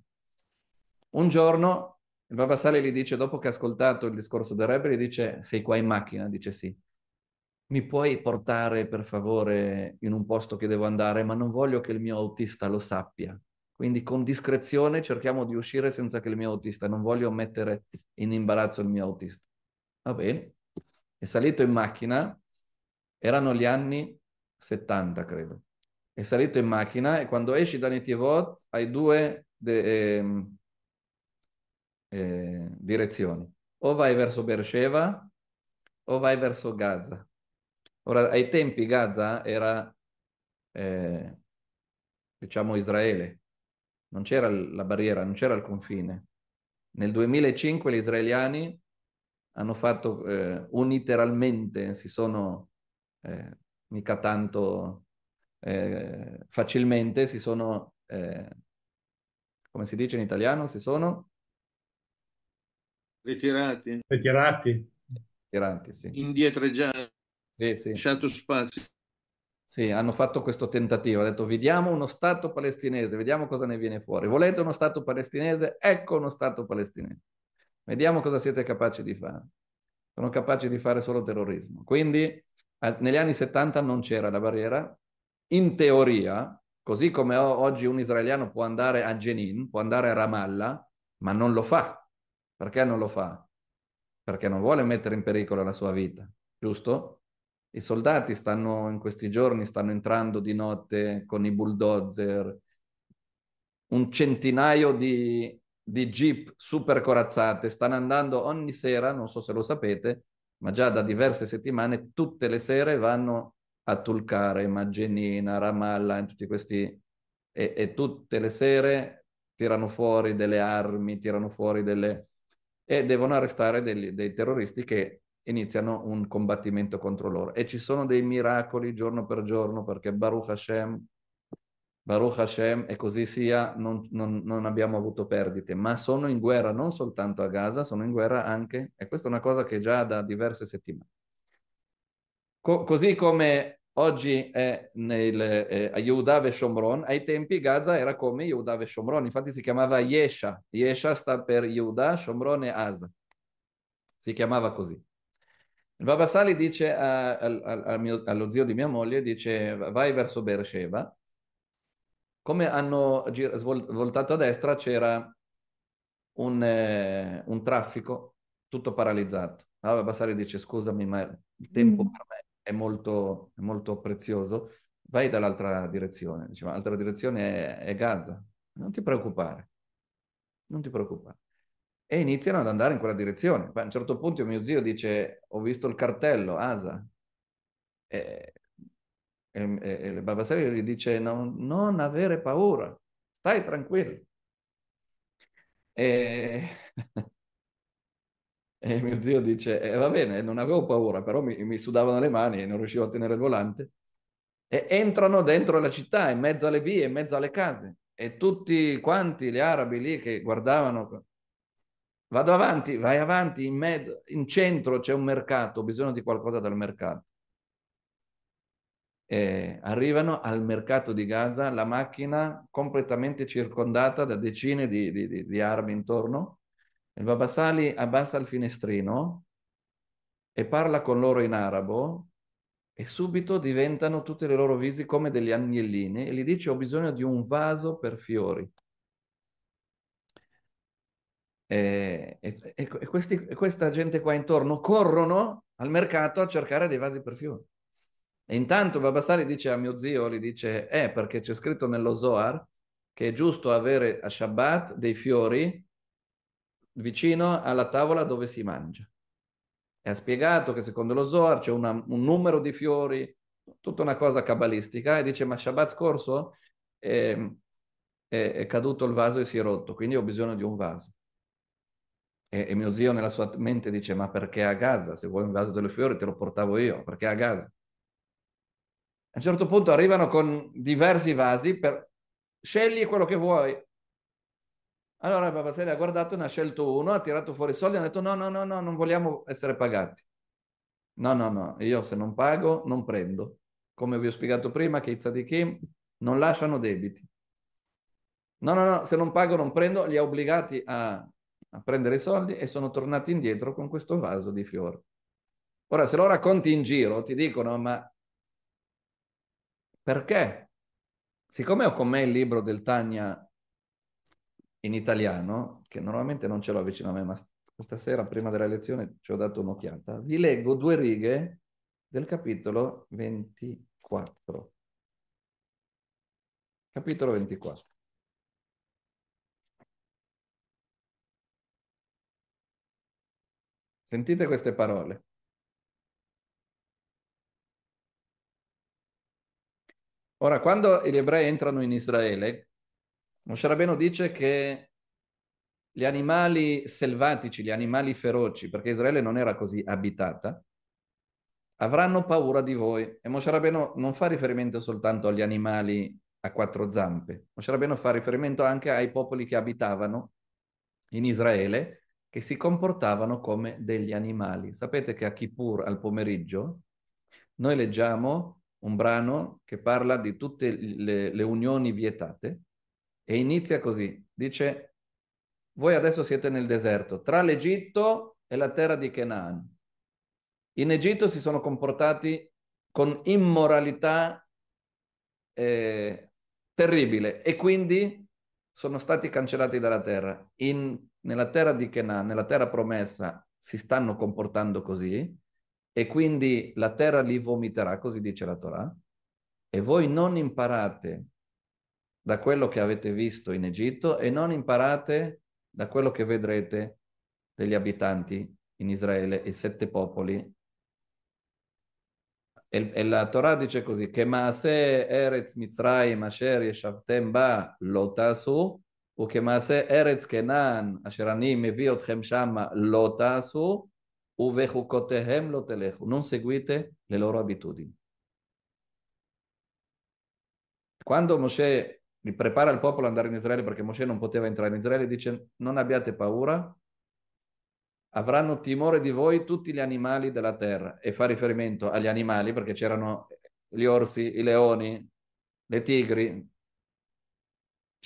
Un giorno il Baba gli dice, dopo che ha ascoltato il discorso del Rebbe, gli dice sei qua in macchina, dice sì. Mi puoi portare per favore in un posto che devo andare, ma non voglio che il mio autista lo sappia. Quindi con discrezione cerchiamo di uscire senza che il mio autista, non voglio mettere in imbarazzo il mio autista. Va bene. È salito in macchina, erano gli anni 70 credo. È salito in macchina e quando esci da Netivot hai due de, eh, eh, direzioni. O vai verso Beersheba o vai verso Gaza. Ora, ai tempi Gaza era, eh, diciamo, Israele non c'era la barriera, non c'era il confine. Nel 2005 gli israeliani hanno fatto eh, unilateralmente, si sono eh, mica tanto eh, facilmente, si sono, eh, come si dice in italiano, si sono... Ritirati. Ritirati. Ritirati, sì. Indietreggiati. Sì, sì. Lasciato spazio. Sì, hanno fatto questo tentativo, hanno detto vediamo uno Stato palestinese, vediamo cosa ne viene fuori. Volete uno Stato palestinese? Ecco uno Stato palestinese. Vediamo cosa siete capaci di fare. Sono capaci di fare solo terrorismo. Quindi negli anni 70 non c'era la barriera. In teoria, così come oggi un israeliano può andare a Jenin, può andare a Ramallah, ma non lo fa. Perché non lo fa? Perché non vuole mettere in pericolo la sua vita, giusto? i soldati stanno in questi giorni stanno entrando di notte con i bulldozer, un centinaio di, di jeep super corazzate stanno andando ogni sera, non so se lo sapete, ma già da diverse settimane, tutte le sere vanno a Tulcare, Magenina, Ramallah, in tutti questi... E, e tutte le sere tirano fuori delle armi, tirano fuori delle... e devono arrestare degli, dei terroristi che iniziano un combattimento contro loro. E ci sono dei miracoli giorno per giorno perché Baruch Hashem, Baruch Hashem e così sia, non, non, non, abbiamo avuto perdite, ma sono in guerra non soltanto a Gaza, sono in guerra anche, e questa è una cosa che già da diverse settimane. Co- così come oggi è nel, eh, a Yehudav Shomron, ai tempi Gaza era come Yehudav Shomron, infatti si chiamava Yesha, Yesha sta per Yehuda, Shomron e Asa, si chiamava così. Il Baba Sali dice a, a, a mio, allo zio di mia moglie, dice vai verso Beersheba. Come hanno gir- svol- voltato a destra c'era un, eh, un traffico tutto paralizzato. Allora ah, Baba Sali dice scusami ma il tempo mm. per me è molto, è molto, prezioso, vai dall'altra direzione. Diceva l'altra direzione è, è Gaza, non ti preoccupare, non ti preoccupare e iniziano ad andare in quella direzione. Poi a un certo punto mio zio dice ho visto il cartello, ASA, e, e, e il Babasari gli dice non, non avere paura, stai tranquillo. E... e, mio zio dice eh, va bene, non avevo paura, però mi, mi sudavano le mani e non riuscivo a tenere il volante. E entrano dentro la città, in mezzo alle vie, in mezzo alle case. E tutti quanti gli arabi lì che guardavano Vado avanti, vai avanti, in, mezzo, in centro c'è un mercato, ho bisogno di qualcosa dal mercato. E eh, arrivano al mercato di Gaza, la macchina completamente circondata da decine di, di, di, di armi intorno. Il Babasali abbassa il finestrino e parla con loro in arabo e subito diventano tutte le loro visi come degli agnellini e gli dice ho bisogno di un vaso per fiori. Eh, e, e, e questi, questa gente qua intorno corrono al mercato a cercare dei vasi per fiori. E intanto Babassali dice a mio zio, gli dice, eh, perché c'è scritto nello Zohar che è giusto avere a Shabbat dei fiori vicino alla tavola dove si mangia. E ha spiegato che secondo lo Zohar c'è una, un numero di fiori, tutta una cosa cabalistica, e dice, ma Shabbat scorso è, ehm, è, è caduto il vaso e si è rotto, quindi ho bisogno di un vaso. E, e, mio zio nella sua mente dice, ma perché a Gaza? Se vuoi un vaso delle fiori te lo portavo io, perché a Gaza? A un certo punto arrivano con diversi vasi per... Scegli quello che vuoi. Allora Babasele Sele ha guardato, ne ha scelto uno, ha tirato fuori i soldi, ha detto no, no, no, no, non vogliamo essere pagati. No, no, no, io se non pago non prendo. Come vi ho spiegato prima, che i tzadikim non lasciano debiti. No, no, no, se non pago non prendo, li ha obbligati a a prendere i soldi e sono tornati indietro con questo vaso di fiori. Ora, se lo racconti in giro, ti dicono, ma perché? Siccome ho con me il libro del Tania in italiano, che normalmente non ce l'ho vicino a me, ma questa sera, prima della lezione, ci ho dato un'occhiata, vi leggo due righe del capitolo 24. Capitolo 24. Sentite queste parole. Ora, quando gli ebrei entrano in Israele, Moshe Rabbeinu dice che gli animali selvatici, gli animali feroci, perché Israele non era così abitata, avranno paura di voi. E Moshe Rabbeinu non fa riferimento soltanto agli animali a quattro zampe, Moshe Rabbeinu fa riferimento anche ai popoli che abitavano in Israele e si comportavano come degli animali. Sapete che a Kippur al pomeriggio noi leggiamo un brano che parla di tutte le, le unioni vietate e inizia così, dice voi adesso siete nel deserto, tra l'Egitto e la terra di Canaan. In Egitto si sono comportati con immoralità eh, terribile e quindi sono stati cancellati dalla terra. In nella terra di Canaan, nella terra promessa, si stanno comportando così e quindi la terra li vomiterà, così dice la Torah, e voi non imparate da quello che avete visto in Egitto e non imparate da quello che vedrete degli abitanti in Israele e sette popoli. E, e la Torah dice così, che Maase Eretz Mitzrayim Asher Yeshavtem Ba Lotasu וכמעשה ארץ כנען, אשר אני מביא אתכם שמה, לא תעשו, ובחוקותיהם לא תלכו. נון סגוויטה ללא רביטודין. Quando Mosè prepara il popolo ad andare in Israele, perché Mosè non poteva entrare in Israele, dice non abbiate paura, avranno timore di voi tutti gli animali della terra. E fa riferimento agli animali, perché c'erano gli orsi, i leoni, le tigri,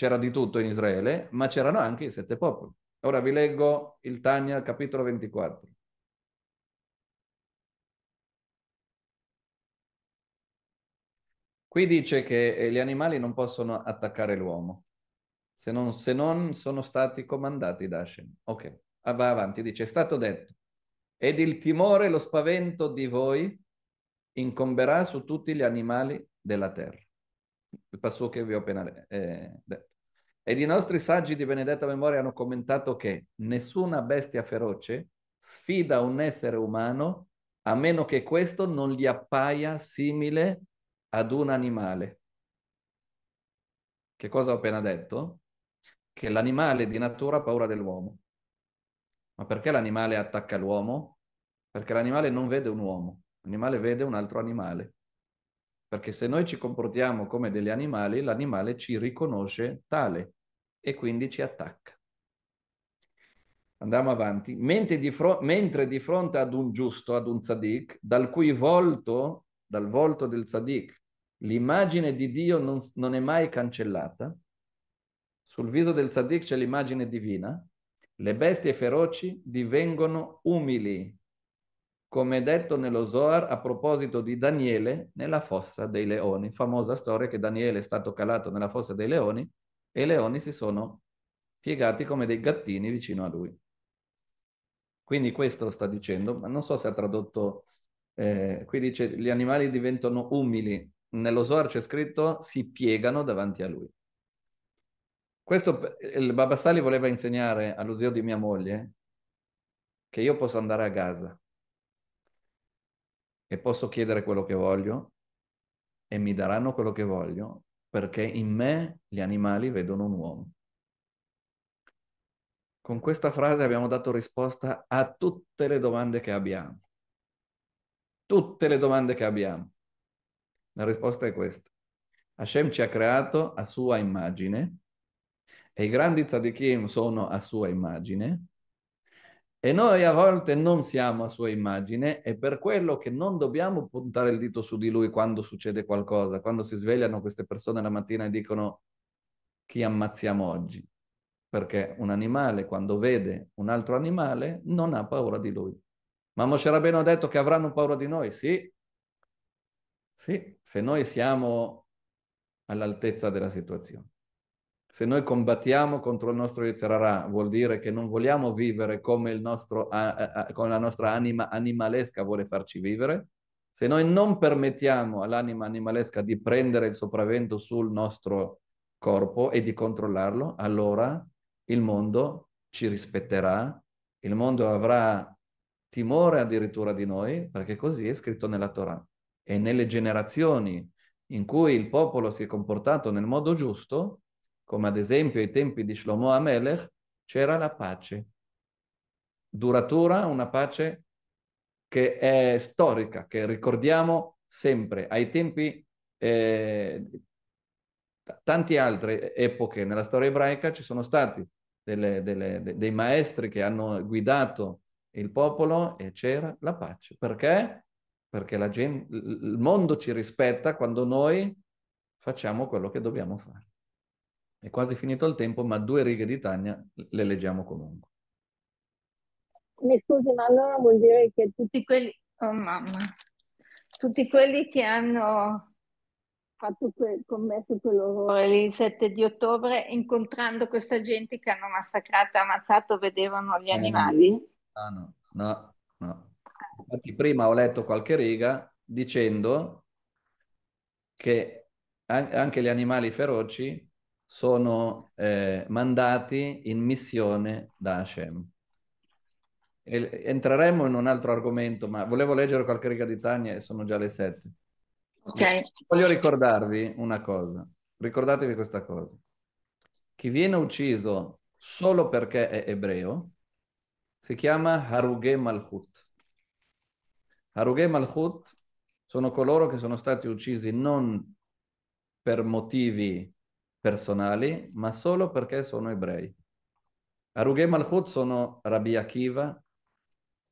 c'era di tutto in Israele, ma c'erano anche i sette popoli. Ora vi leggo il Tania, capitolo 24. Qui dice che eh, gli animali non possono attaccare l'uomo, se non, se non sono stati comandati da Hashem. Ok, ah, va avanti, dice, è stato detto, ed il timore e lo spavento di voi incomberà su tutti gli animali della terra. Il passo che vi ho appena eh, detto. Ed i nostri saggi di benedetta memoria hanno commentato che nessuna bestia feroce sfida un essere umano a meno che questo non gli appaia simile ad un animale. Che cosa ho appena detto? Che l'animale di natura ha paura dell'uomo. Ma perché l'animale attacca l'uomo? Perché l'animale non vede un uomo, l'animale vede un altro animale perché se noi ci comportiamo come degli animali, l'animale ci riconosce tale e quindi ci attacca. Andiamo avanti. Mentre di, fro- mentre di fronte ad un giusto, ad un tzaddik, dal cui volto, dal volto del tzaddik, l'immagine di Dio non, non è mai cancellata, sul viso del tzaddik c'è l'immagine divina, le bestie feroci divengono umili come detto nello Zohar a proposito di Daniele nella fossa dei leoni, famosa storia che Daniele è stato calato nella fossa dei leoni e i leoni si sono piegati come dei gattini vicino a lui. Quindi questo sta dicendo, ma non so se ha tradotto, eh, qui dice gli animali diventano umili, nello Zohar c'è scritto si piegano davanti a lui. Questo eh, il Babassali voleva insegnare allo zio di mia moglie che io posso andare a Gaza e posso chiedere quello che voglio e mi daranno quello che voglio perché in me gli animali vedono un uomo. Con questa frase abbiamo dato risposta a tutte le domande che abbiamo. Tutte le domande che abbiamo. La risposta è questa. Hashem ci ha creato a sua immagine e i grandi tzadikim sono a sua immagine e noi a volte non siamo a sua immagine e per quello che non dobbiamo puntare il dito su di lui quando succede qualcosa, quando si svegliano queste persone la mattina e dicono chi ammazziamo oggi, perché un animale quando vede un altro animale non ha paura di lui. Ma Moshe Rabbeinu ha detto che avranno paura di noi, sì. Sì, se noi siamo all'altezza della situazione. Se noi combattiamo contro il nostro Yetzirarà, vuol dire che non vogliamo vivere come, nostro, come la nostra anima animalesca vuole farci vivere. Se noi non permettiamo all'anima animalesca di prendere il sopravvento sul nostro corpo e di controllarlo, allora il mondo ci rispetterà, il mondo avrà timore addirittura di noi, perché così è scritto nella Torah. E nelle generazioni in cui il popolo si è comportato nel modo giusto, come ad esempio ai tempi di Shlomo Amelech, c'era la pace. Duratura, una pace che è storica, che ricordiamo sempre. Ai tempi, eh, t- tante altre epoche nella storia ebraica ci sono stati delle, delle, de- dei maestri che hanno guidato il popolo e c'era la pace. Perché? Perché gente, il mondo ci rispetta quando noi facciamo quello che dobbiamo fare. È quasi finito il tempo, ma due righe di Tania le leggiamo comunque. Mi scusi, ma allora vuol dire che tutti quelli, oh mamma, tutti quelli che hanno fatto que- commesso quell'orrore lì il 7 di ottobre, incontrando questa gente che hanno massacrato e ammazzato, vedevano gli eh, animali? Ah no, no, no. Infatti prima ho letto qualche riga dicendo che anche gli animali feroci sono eh, mandati in missione da Hashem. E, entreremo in un altro argomento, ma volevo leggere qualche riga di Tania e sono già le sette. Okay. Voglio ricordarvi una cosa, ricordatevi questa cosa. Chi viene ucciso solo perché è ebreo si chiama Haruge Malchut. Haruge Malchut sono coloro che sono stati uccisi non per motivi personali, ma solo perché sono ebrei. Arughe Malchut sono Rabbi Akiva,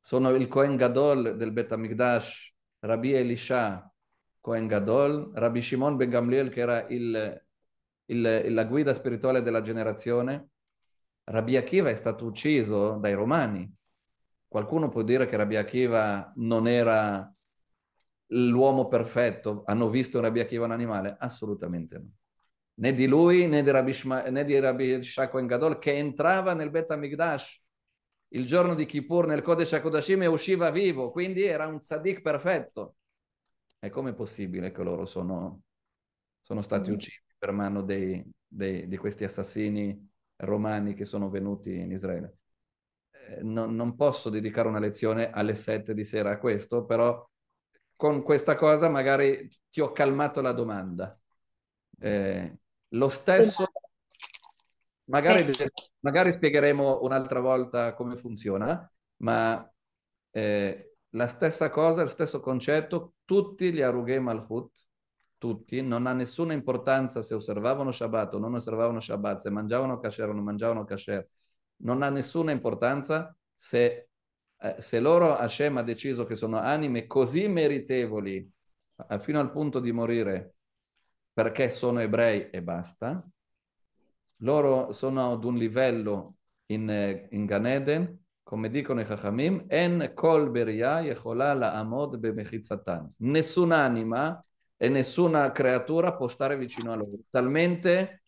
sono il Kohen Gadol del Bet Amigdash, Rabbi Elisha, Kohen Gadol, Rabbi Shimon Ben Gamliel che era il, il, la guida spirituale della generazione. Rabbi Akiva è stato ucciso dai romani. Qualcuno può dire che Rabbi Akiva non era l'uomo perfetto, hanno visto in Rabbi Akiva un animale? Assolutamente no né di lui né di Rabbi, Shma, né di Rabbi Gadol, che entrava nel Bet Amigdash il giorno di Kippur nel Kodesh HaKodashim e usciva vivo, quindi era un tzaddik perfetto. E come è possibile che loro sono, sono stati mm. uccisi per mano dei, dei, di questi assassini romani che sono venuti in Israele? Eh, non, non posso dedicare una lezione alle sette di sera a questo, però con questa cosa magari ti ho calmato la domanda. Eh, lo stesso, magari, magari spiegheremo un'altra volta come funziona, ma eh, la stessa cosa, lo stesso concetto, tutti gli Arughe Malhut, tutti, non ha nessuna importanza se osservavano Shabbat o non osservavano Shabbat, se mangiavano kasher o non mangiavano kasher, non ha nessuna importanza se, eh, se loro Hashem ha deciso che sono anime così meritevoli fino al punto di morire perché sono ebrei e basta. Loro sono ad un livello in, eh, in Gan Eden, come dicono i Chachamim, en kol beria yechola la'amod bemechitzatan. Nessun'anima e nessuna creatura può stare vicino a loro. Talmente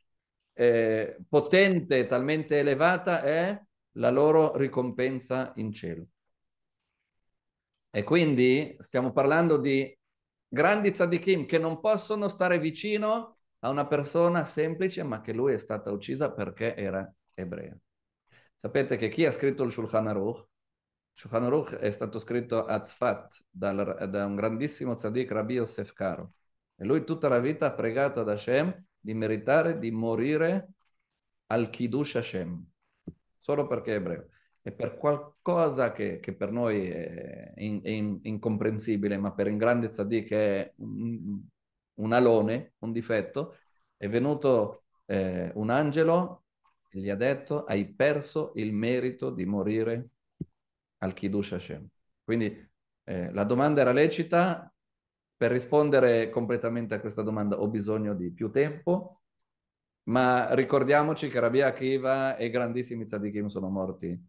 eh, potente, talmente elevata è la loro ricompensa in cielo. E quindi stiamo parlando di grandi tzadikim che non possono stare vicino a una persona semplice, ma che lui è stata uccisa perché era ebrea. Sapete che chi ha scritto il Shulchan Aruch? Shulchan Aruch è stato scritto a Tzfat dal, da un grandissimo tzadik, Rabbi Yosef Karo. E lui tutta la vita ha pregato ad Hashem di meritare di morire al Kiddush Hashem, solo perché è ebreo e per qualcosa che, che per noi è, in, è in, incomprensibile, ma per in di che è un, un, alone, un difetto, è venuto eh, un angelo e gli ha detto hai perso il merito di morire al Kiddush Hashem. Quindi eh, la domanda era lecita, per rispondere completamente a questa domanda ho bisogno di più tempo, ma ricordiamoci che Rabbi Akiva e grandissimi tzadikim sono morti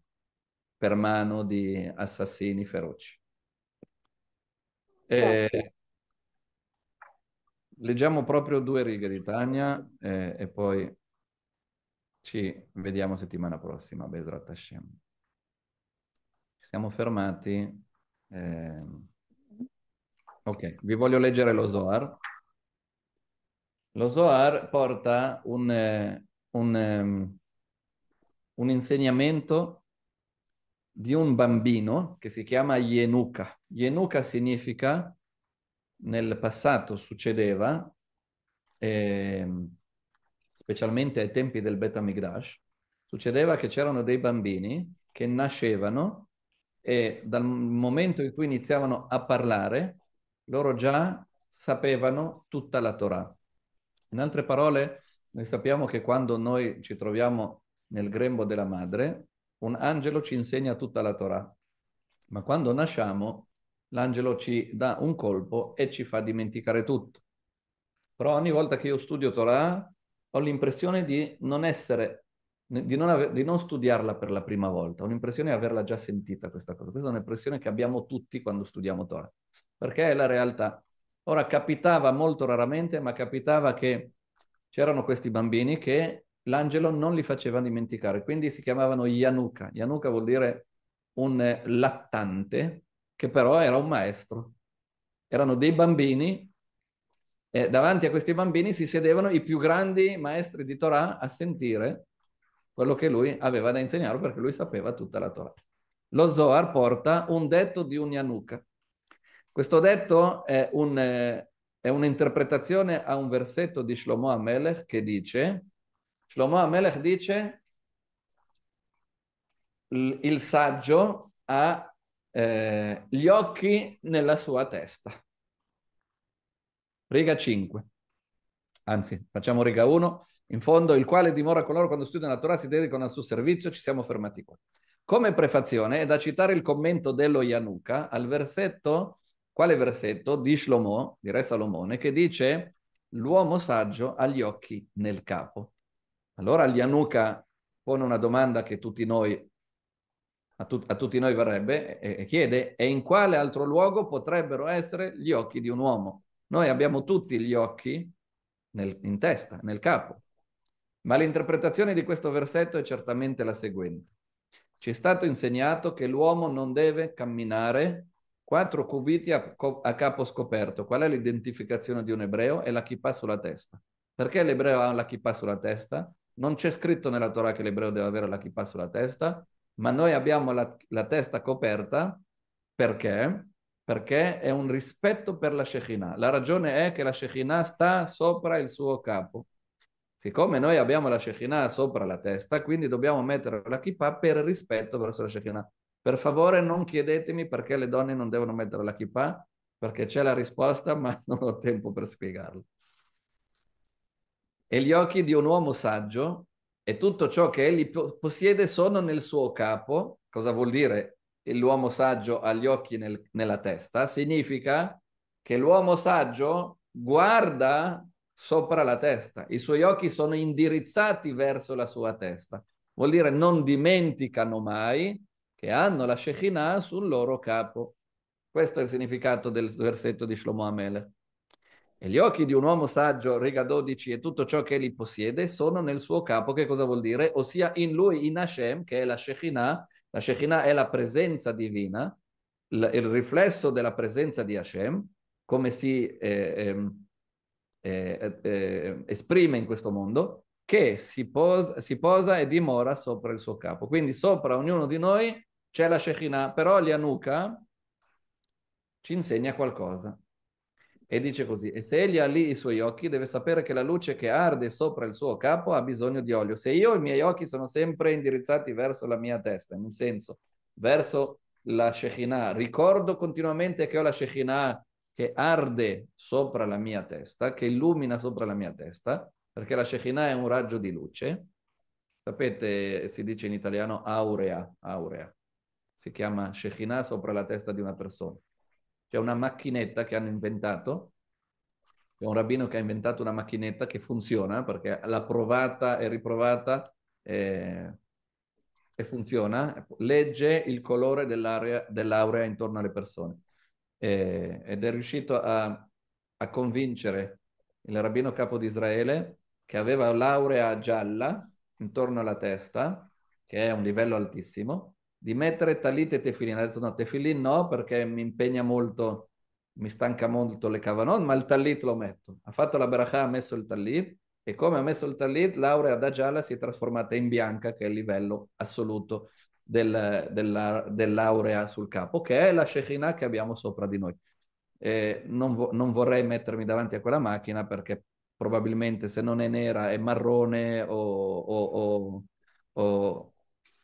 per mano di assassini feroci. E... Leggiamo proprio due righe di Tania eh, e poi ci vediamo settimana prossima, Bezrat Hashem. Siamo fermati. Eh... Ok, vi voglio leggere lo Zohar. Lo Zohar porta un, eh, un, ehm, un insegnamento di un bambino che si chiama Yenuka. Yenuka significa, nel passato succedeva, eh, specialmente ai tempi del Bet Amigdash, succedeva che c'erano dei bambini che nascevano e dal momento in cui iniziavano a parlare, loro già sapevano tutta la Torah. In altre parole, noi sappiamo che quando noi ci troviamo nel grembo della madre, un angelo ci insegna tutta la Torah, ma quando nasciamo l'angelo ci dà un colpo e ci fa dimenticare tutto. Però ogni volta che io studio Torah ho l'impressione di non essere, di non, ave, di non studiarla per la prima volta, ho l'impressione di averla già sentita questa cosa. Questa è un'impressione che abbiamo tutti quando studiamo Torah, perché è la realtà. Ora capitava molto raramente, ma capitava che c'erano questi bambini che l'angelo non li faceva dimenticare, quindi si chiamavano Yanuka. Yanuka vuol dire un lattante, che però era un maestro. Erano dei bambini e davanti a questi bambini si sedevano i più grandi maestri di Torah a sentire quello che lui aveva da insegnare perché lui sapeva tutta la Torah. Lo Zohar porta un detto di un Yanuka. Questo detto è, un, è un'interpretazione a un versetto di Shlomo Amelech che dice Shlomo Amelech dice il saggio ha eh, gli occhi nella sua testa. Riga 5. Anzi, facciamo riga 1. In fondo, il quale dimora coloro quando studiano la Torah si dedicano al suo servizio, ci siamo fermati qua. Come prefazione è da citare il commento dello Yanuka al versetto, quale versetto? Di Shlomo, di Re Salomone, che dice l'uomo saggio ha gli occhi nel capo. Allora Lianuca pone una domanda che tutti noi, a, tu, a tutti noi verrebbe e, e chiede, e in quale altro luogo potrebbero essere gli occhi di un uomo? Noi abbiamo tutti gli occhi nel, in testa, nel capo, ma l'interpretazione di questo versetto è certamente la seguente. Ci è stato insegnato che l'uomo non deve camminare quattro cubiti a, a, capo scoperto. Qual è l'identificazione di un ebreo? È la chippa sulla testa. Perché l'ebreo ha la chippa sulla testa? Non c'è scritto nella Torah che l'ebreo deve avere la kippah sulla testa, ma noi abbiamo la, la testa coperta perché? Perché è un rispetto per la Shekinah. La ragione è che la Shekinah sta sopra il suo capo. Siccome noi abbiamo la Shekinah sopra la testa, quindi dobbiamo mettere la kippah per rispetto verso la Shekinah. Per favore non chiedetemi perché le donne non devono mettere la kippah, perché c'è la risposta, ma non ho tempo per spiegarlo e gli occhi di un uomo saggio e tutto ciò che egli possiede sono nel suo capo. Cosa vuol dire l'uomo saggio ha gli occhi nel, nella testa? Significa che l'uomo saggio guarda sopra la testa, i suoi occhi sono indirizzati verso la sua testa. Vuol dire non dimenticano mai che hanno la Shekinah sul loro capo. Questo è il significato del versetto di Shlomo Amele. E gli occhi di un uomo saggio, riga 12, e tutto ciò che egli possiede sono nel suo capo. Che cosa vuol dire? Ossia in lui, in Hashem, che è la Shekinah. la Shekinah è la presenza divina, il riflesso della presenza di Hashem, come si eh, ehm, eh, eh, eh, esprime in questo mondo, che si posa, si posa, e dimora sopra il suo capo. Quindi sopra ognuno di noi c'è la Shekinah, però l'Yanuka ci insegna qualcosa. E dice così, e se egli ha lì i suoi occhi, deve sapere che la luce che arde sopra il suo capo ha bisogno di olio. Se io i miei occhi sono sempre indirizzati verso la mia testa, nel senso, verso la Shekinah, ricordo continuamente che ho la Shekinah che arde sopra la mia testa, che illumina sopra la mia testa, perché la Shekinah è un raggio di luce. Sapete, si dice in italiano aurea, aurea. Si chiama Shekinah sopra la testa di una persona. C'è una macchinetta che hanno inventato, c'è un rabbino che ha inventato una macchinetta che funziona perché l'ha provata e riprovata eh, e funziona, legge il colore dell'aurea intorno alle persone eh, ed è riuscito a, a convincere il rabbino capo di Israele che aveva l'aurea gialla intorno alla testa, che è un livello altissimo, di mettere talit e tefillin. Ha detto no, tefillin no perché mi impegna molto, mi stanca molto le cavanon, ma il talit lo metto. Ha fatto la berachà, ha messo il talit e come ha messo il talit, Laurea da gialla si è trasformata in bianca, che è il livello assoluto del, della, dell'aurea sul capo, che è la shekinah che abbiamo sopra di noi. Eh, non, vo- non, vorrei mettermi davanti a quella macchina perché probabilmente se non è nera è marrone o, o, o, o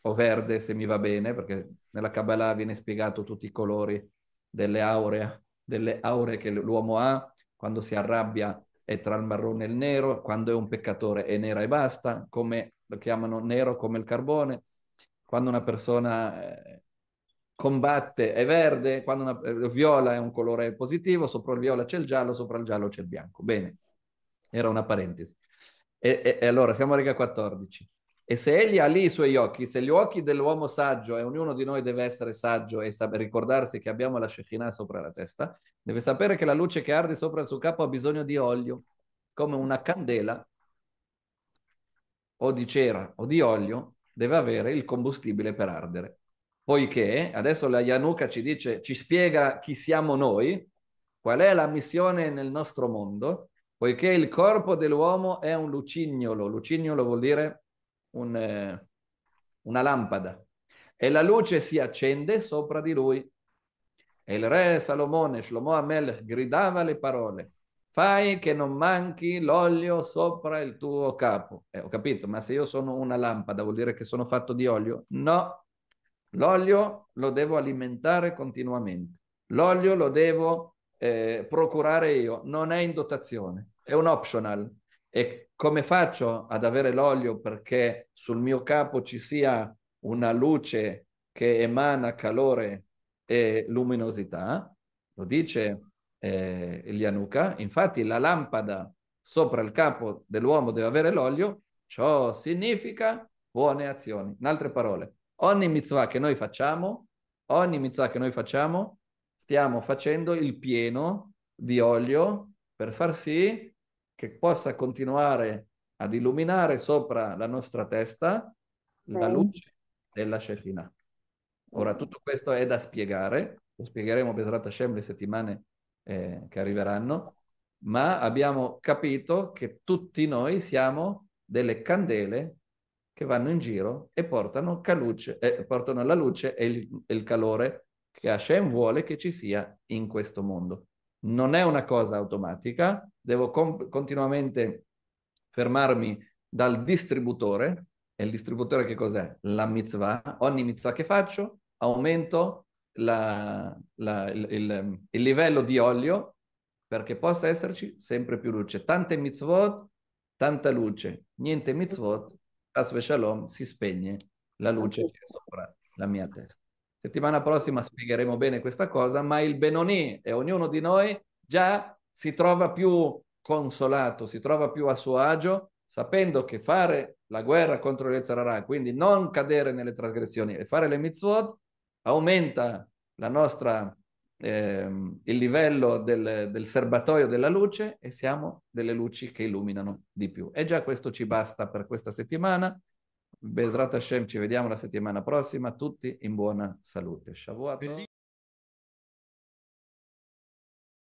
o verde se mi va bene, perché nella Kabbalah viene spiegato tutti i colori delle auree, delle auree che l'uomo ha, quando si arrabbia è tra il marrone e il nero, quando è un peccatore è nera e basta, come lo chiamano nero come il carbone, quando una persona eh, combatte è verde, quando una, eh, viola è un colore positivo, sopra il viola c'è il giallo, sopra il giallo c'è il bianco. Bene, era una parentesi. E, e, e allora siamo a riga 14. E se egli ha lì i suoi occhi, se gli occhi dell'uomo saggio, e ognuno di noi deve essere saggio e sap- ricordarsi che abbiamo la Shekinah sopra la testa, deve sapere che la luce che arde sopra il suo capo ha bisogno di olio, come una candela o di cera o di olio deve avere il combustibile per ardere. Poiché adesso la Yanuka ci dice, ci spiega chi siamo noi, qual è la missione nel nostro mondo, poiché il corpo dell'uomo è un lucignolo. Lucignolo vuol dire un, eh, una lampada e la luce si accende sopra di lui. E il re Salomone, Shlomo Amelech, gridava le parole, fai che non manchi l'olio sopra il tuo capo. Eh, ho capito, ma se io sono una lampada vuol dire che sono fatto di olio? No, l'olio lo devo alimentare continuamente, l'olio lo devo eh, procurare io, non è in dotazione, è un optional. E come faccio ad avere l'olio perché sul mio capo ci sia una luce che emana calore e luminosità? Lo dice eh, Lianuca. Infatti la lampada sopra il capo dell'uomo deve avere l'olio. Ciò significa buone azioni. In altre parole, ogni mitzvah che noi facciamo, ogni mitzvah che noi facciamo, stiamo facendo il pieno di olio per far sì che possa continuare ad illuminare sopra la nostra testa la luce della Shefina. Ora, tutto questo è da spiegare, lo spiegheremo Besrat Hashem le settimane eh, che arriveranno, ma abbiamo capito che tutti noi siamo delle candele che vanno in giro e portano, caluce, eh, portano la luce e il, il calore che Hashem vuole che ci sia in questo mondo non è una cosa automatica, devo com- continuamente fermarmi dal distributore, e il distributore che cos'è? La mitzvah, ogni mitzvah che faccio aumento la, la, il, il, il livello di olio perché possa esserci sempre più luce. Tante mitzvot, tanta luce, niente mitzvot, asve shalom, si spegne la luce che è sopra la mia testa. Settimana prossima spiegheremo bene questa cosa, ma il Benoni e ognuno di noi già si trova più consolato, si trova più a suo agio, sapendo che fare la guerra contro le l'Ezerarà, quindi non cadere nelle trasgressioni e fare le mitzvot, aumenta nostra, eh, il livello del, del serbatoio della luce e siamo delle luci che illuminano di più. E già questo ci basta per questa settimana. Besrat Hashem, ci vediamo la settimana prossima, tutti in buona salute. Shavuot.